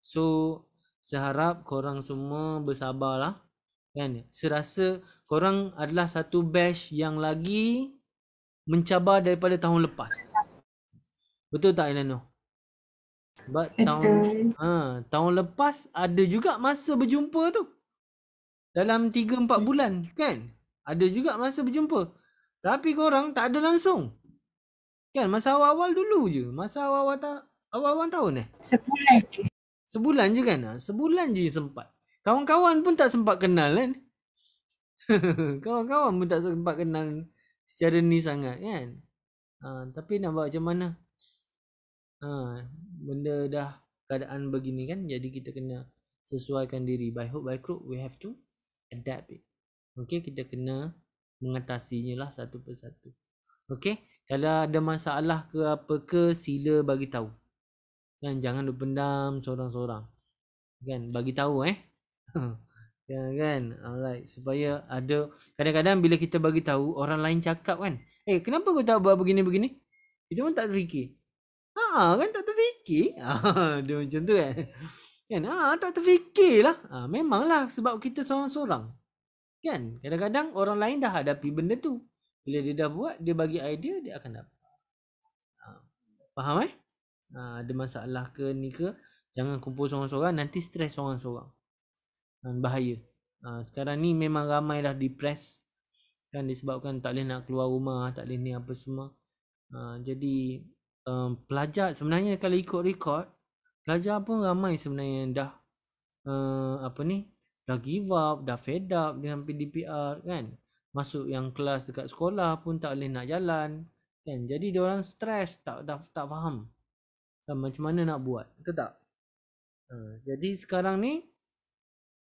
[SPEAKER 2] So Seharap korang semua bersabarlah Kan Serasa korang adalah satu batch yang lagi Mencabar daripada tahun lepas Betul tak Elano? Sebab tahun ha, tahun lepas ada juga masa berjumpa tu. Dalam 3 4 hmm. bulan kan? Ada juga masa berjumpa. Tapi korang tak ada langsung. Kan masa awal-awal dulu je. Masa awal-awal ta- awal-awal tahun eh? Sebulan je. Sebulan je kan? Ha, sebulan je sempat. Kawan-kawan pun tak sempat kenal kan? Kawan-kawan pun tak sempat kenal secara ni sangat kan? Ha, tapi nak buat macam mana? Ha, benda dah keadaan begini kan jadi kita kena sesuaikan diri by hook by crook we have to adapt it okay kita kena mengatasinya lah satu persatu okay kalau ada masalah ke apa ke sila bagi tahu kan jangan duk pendam seorang-seorang kan bagi tahu eh kan kan alright supaya ada kadang-kadang bila kita bagi tahu orang lain cakap kan eh kenapa kau tak buat begini begini itu pun tak fikir ha kan tak terfikir fikir. Ah, dia macam tu kan. Kan? Ha, tak terfikirlah. Ha, memanglah sebab kita seorang-seorang. Kan? Kadang-kadang orang lain dah hadapi benda tu. Bila dia dah buat, dia bagi idea, dia akan dapat. Ha, faham eh? Ha, ada masalah ke ni ke? Jangan kumpul seorang-seorang. Nanti stres seorang-seorang. Dan bahaya. Ha, sekarang ni memang ramai dah depres. Kan disebabkan tak boleh nak keluar rumah. Tak boleh ni apa semua. Ha, jadi um, pelajar sebenarnya kalau ikut rekod pelajar pun ramai sebenarnya yang dah uh, apa ni dah give up dah fed up dengan PDPR kan masuk yang kelas dekat sekolah pun tak boleh nak jalan kan jadi dia orang stres tak dah tak faham sama macam mana nak buat betul tak uh, jadi sekarang ni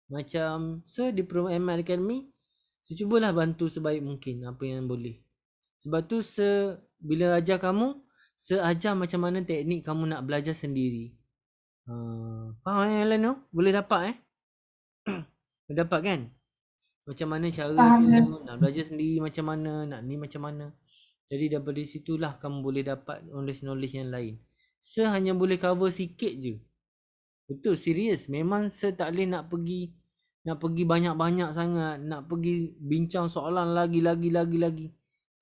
[SPEAKER 2] macam se di ML Academy saya cubalah bantu sebaik mungkin apa yang boleh sebab tu se bila ajar kamu Seajar macam mana teknik kamu nak belajar sendiri. Uh, faham eh Alan no? Boleh dapat eh? Boleh dapat kan? Macam mana cara faham, kamu nak belajar sendiri macam mana, nak ni macam mana. Jadi daripada lah kamu boleh dapat knowledge-knowledge yang lain. Sehanya boleh cover sikit je. Betul, serius. Memang se tak boleh nak pergi nak pergi banyak-banyak sangat, nak pergi bincang soalan lagi-lagi-lagi-lagi.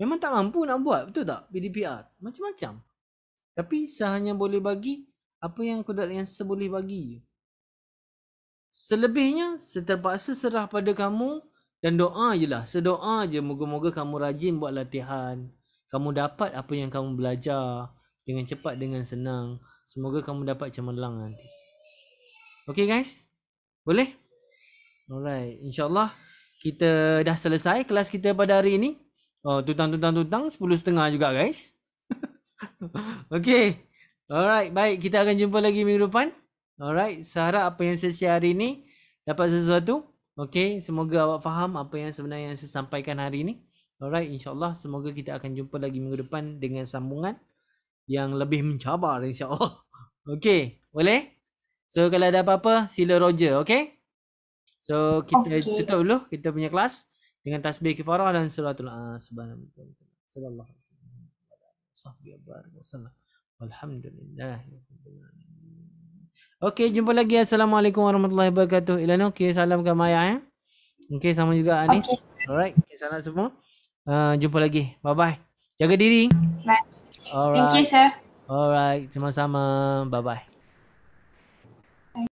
[SPEAKER 2] Memang tak mampu nak buat, betul tak? PDPR. Macam-macam. Tapi sahaja boleh bagi apa yang kau dah yang seboleh bagi Selebihnya, saya terpaksa serah pada kamu dan doa je lah. sedoa doa je, moga-moga kamu rajin buat latihan. Kamu dapat apa yang kamu belajar dengan cepat, dengan senang. Semoga kamu dapat cemerlang nanti. Okay guys? Boleh? Alright. InsyaAllah kita dah selesai kelas kita pada hari ini. Oh, tutang-tutang-tutang. setengah juga guys. okay. Alright. Baik. Kita akan jumpa lagi minggu depan. Alright. Saya harap apa yang saya share hari ini dapat sesuatu. Okay. Semoga awak faham apa yang sebenarnya yang saya sampaikan hari ini. Alright. InsyaAllah. Semoga kita akan jumpa lagi minggu depan dengan sambungan yang lebih mencabar insyaAllah. Okay. Boleh? So kalau ada apa-apa sila roger. Okay? So kita okay. tutup dulu kita punya kelas dengan tasbih kifarah dan suratul uh, ah, subhanallah sahbihi wabarak wasallam. Alhamdulillah. Okay jumpa lagi. Assalamualaikum warahmatullahi wabarakatuh. Ilana, Okay Salam ke Maya, ya. Eh? Okay sama juga Anis. Okay. Alright. Okay, salam semua. Uh, jumpa lagi. Bye-bye. Jaga diri. Bye. Alright. Thank you, sir. Alright. Sama-sama. Bye-bye.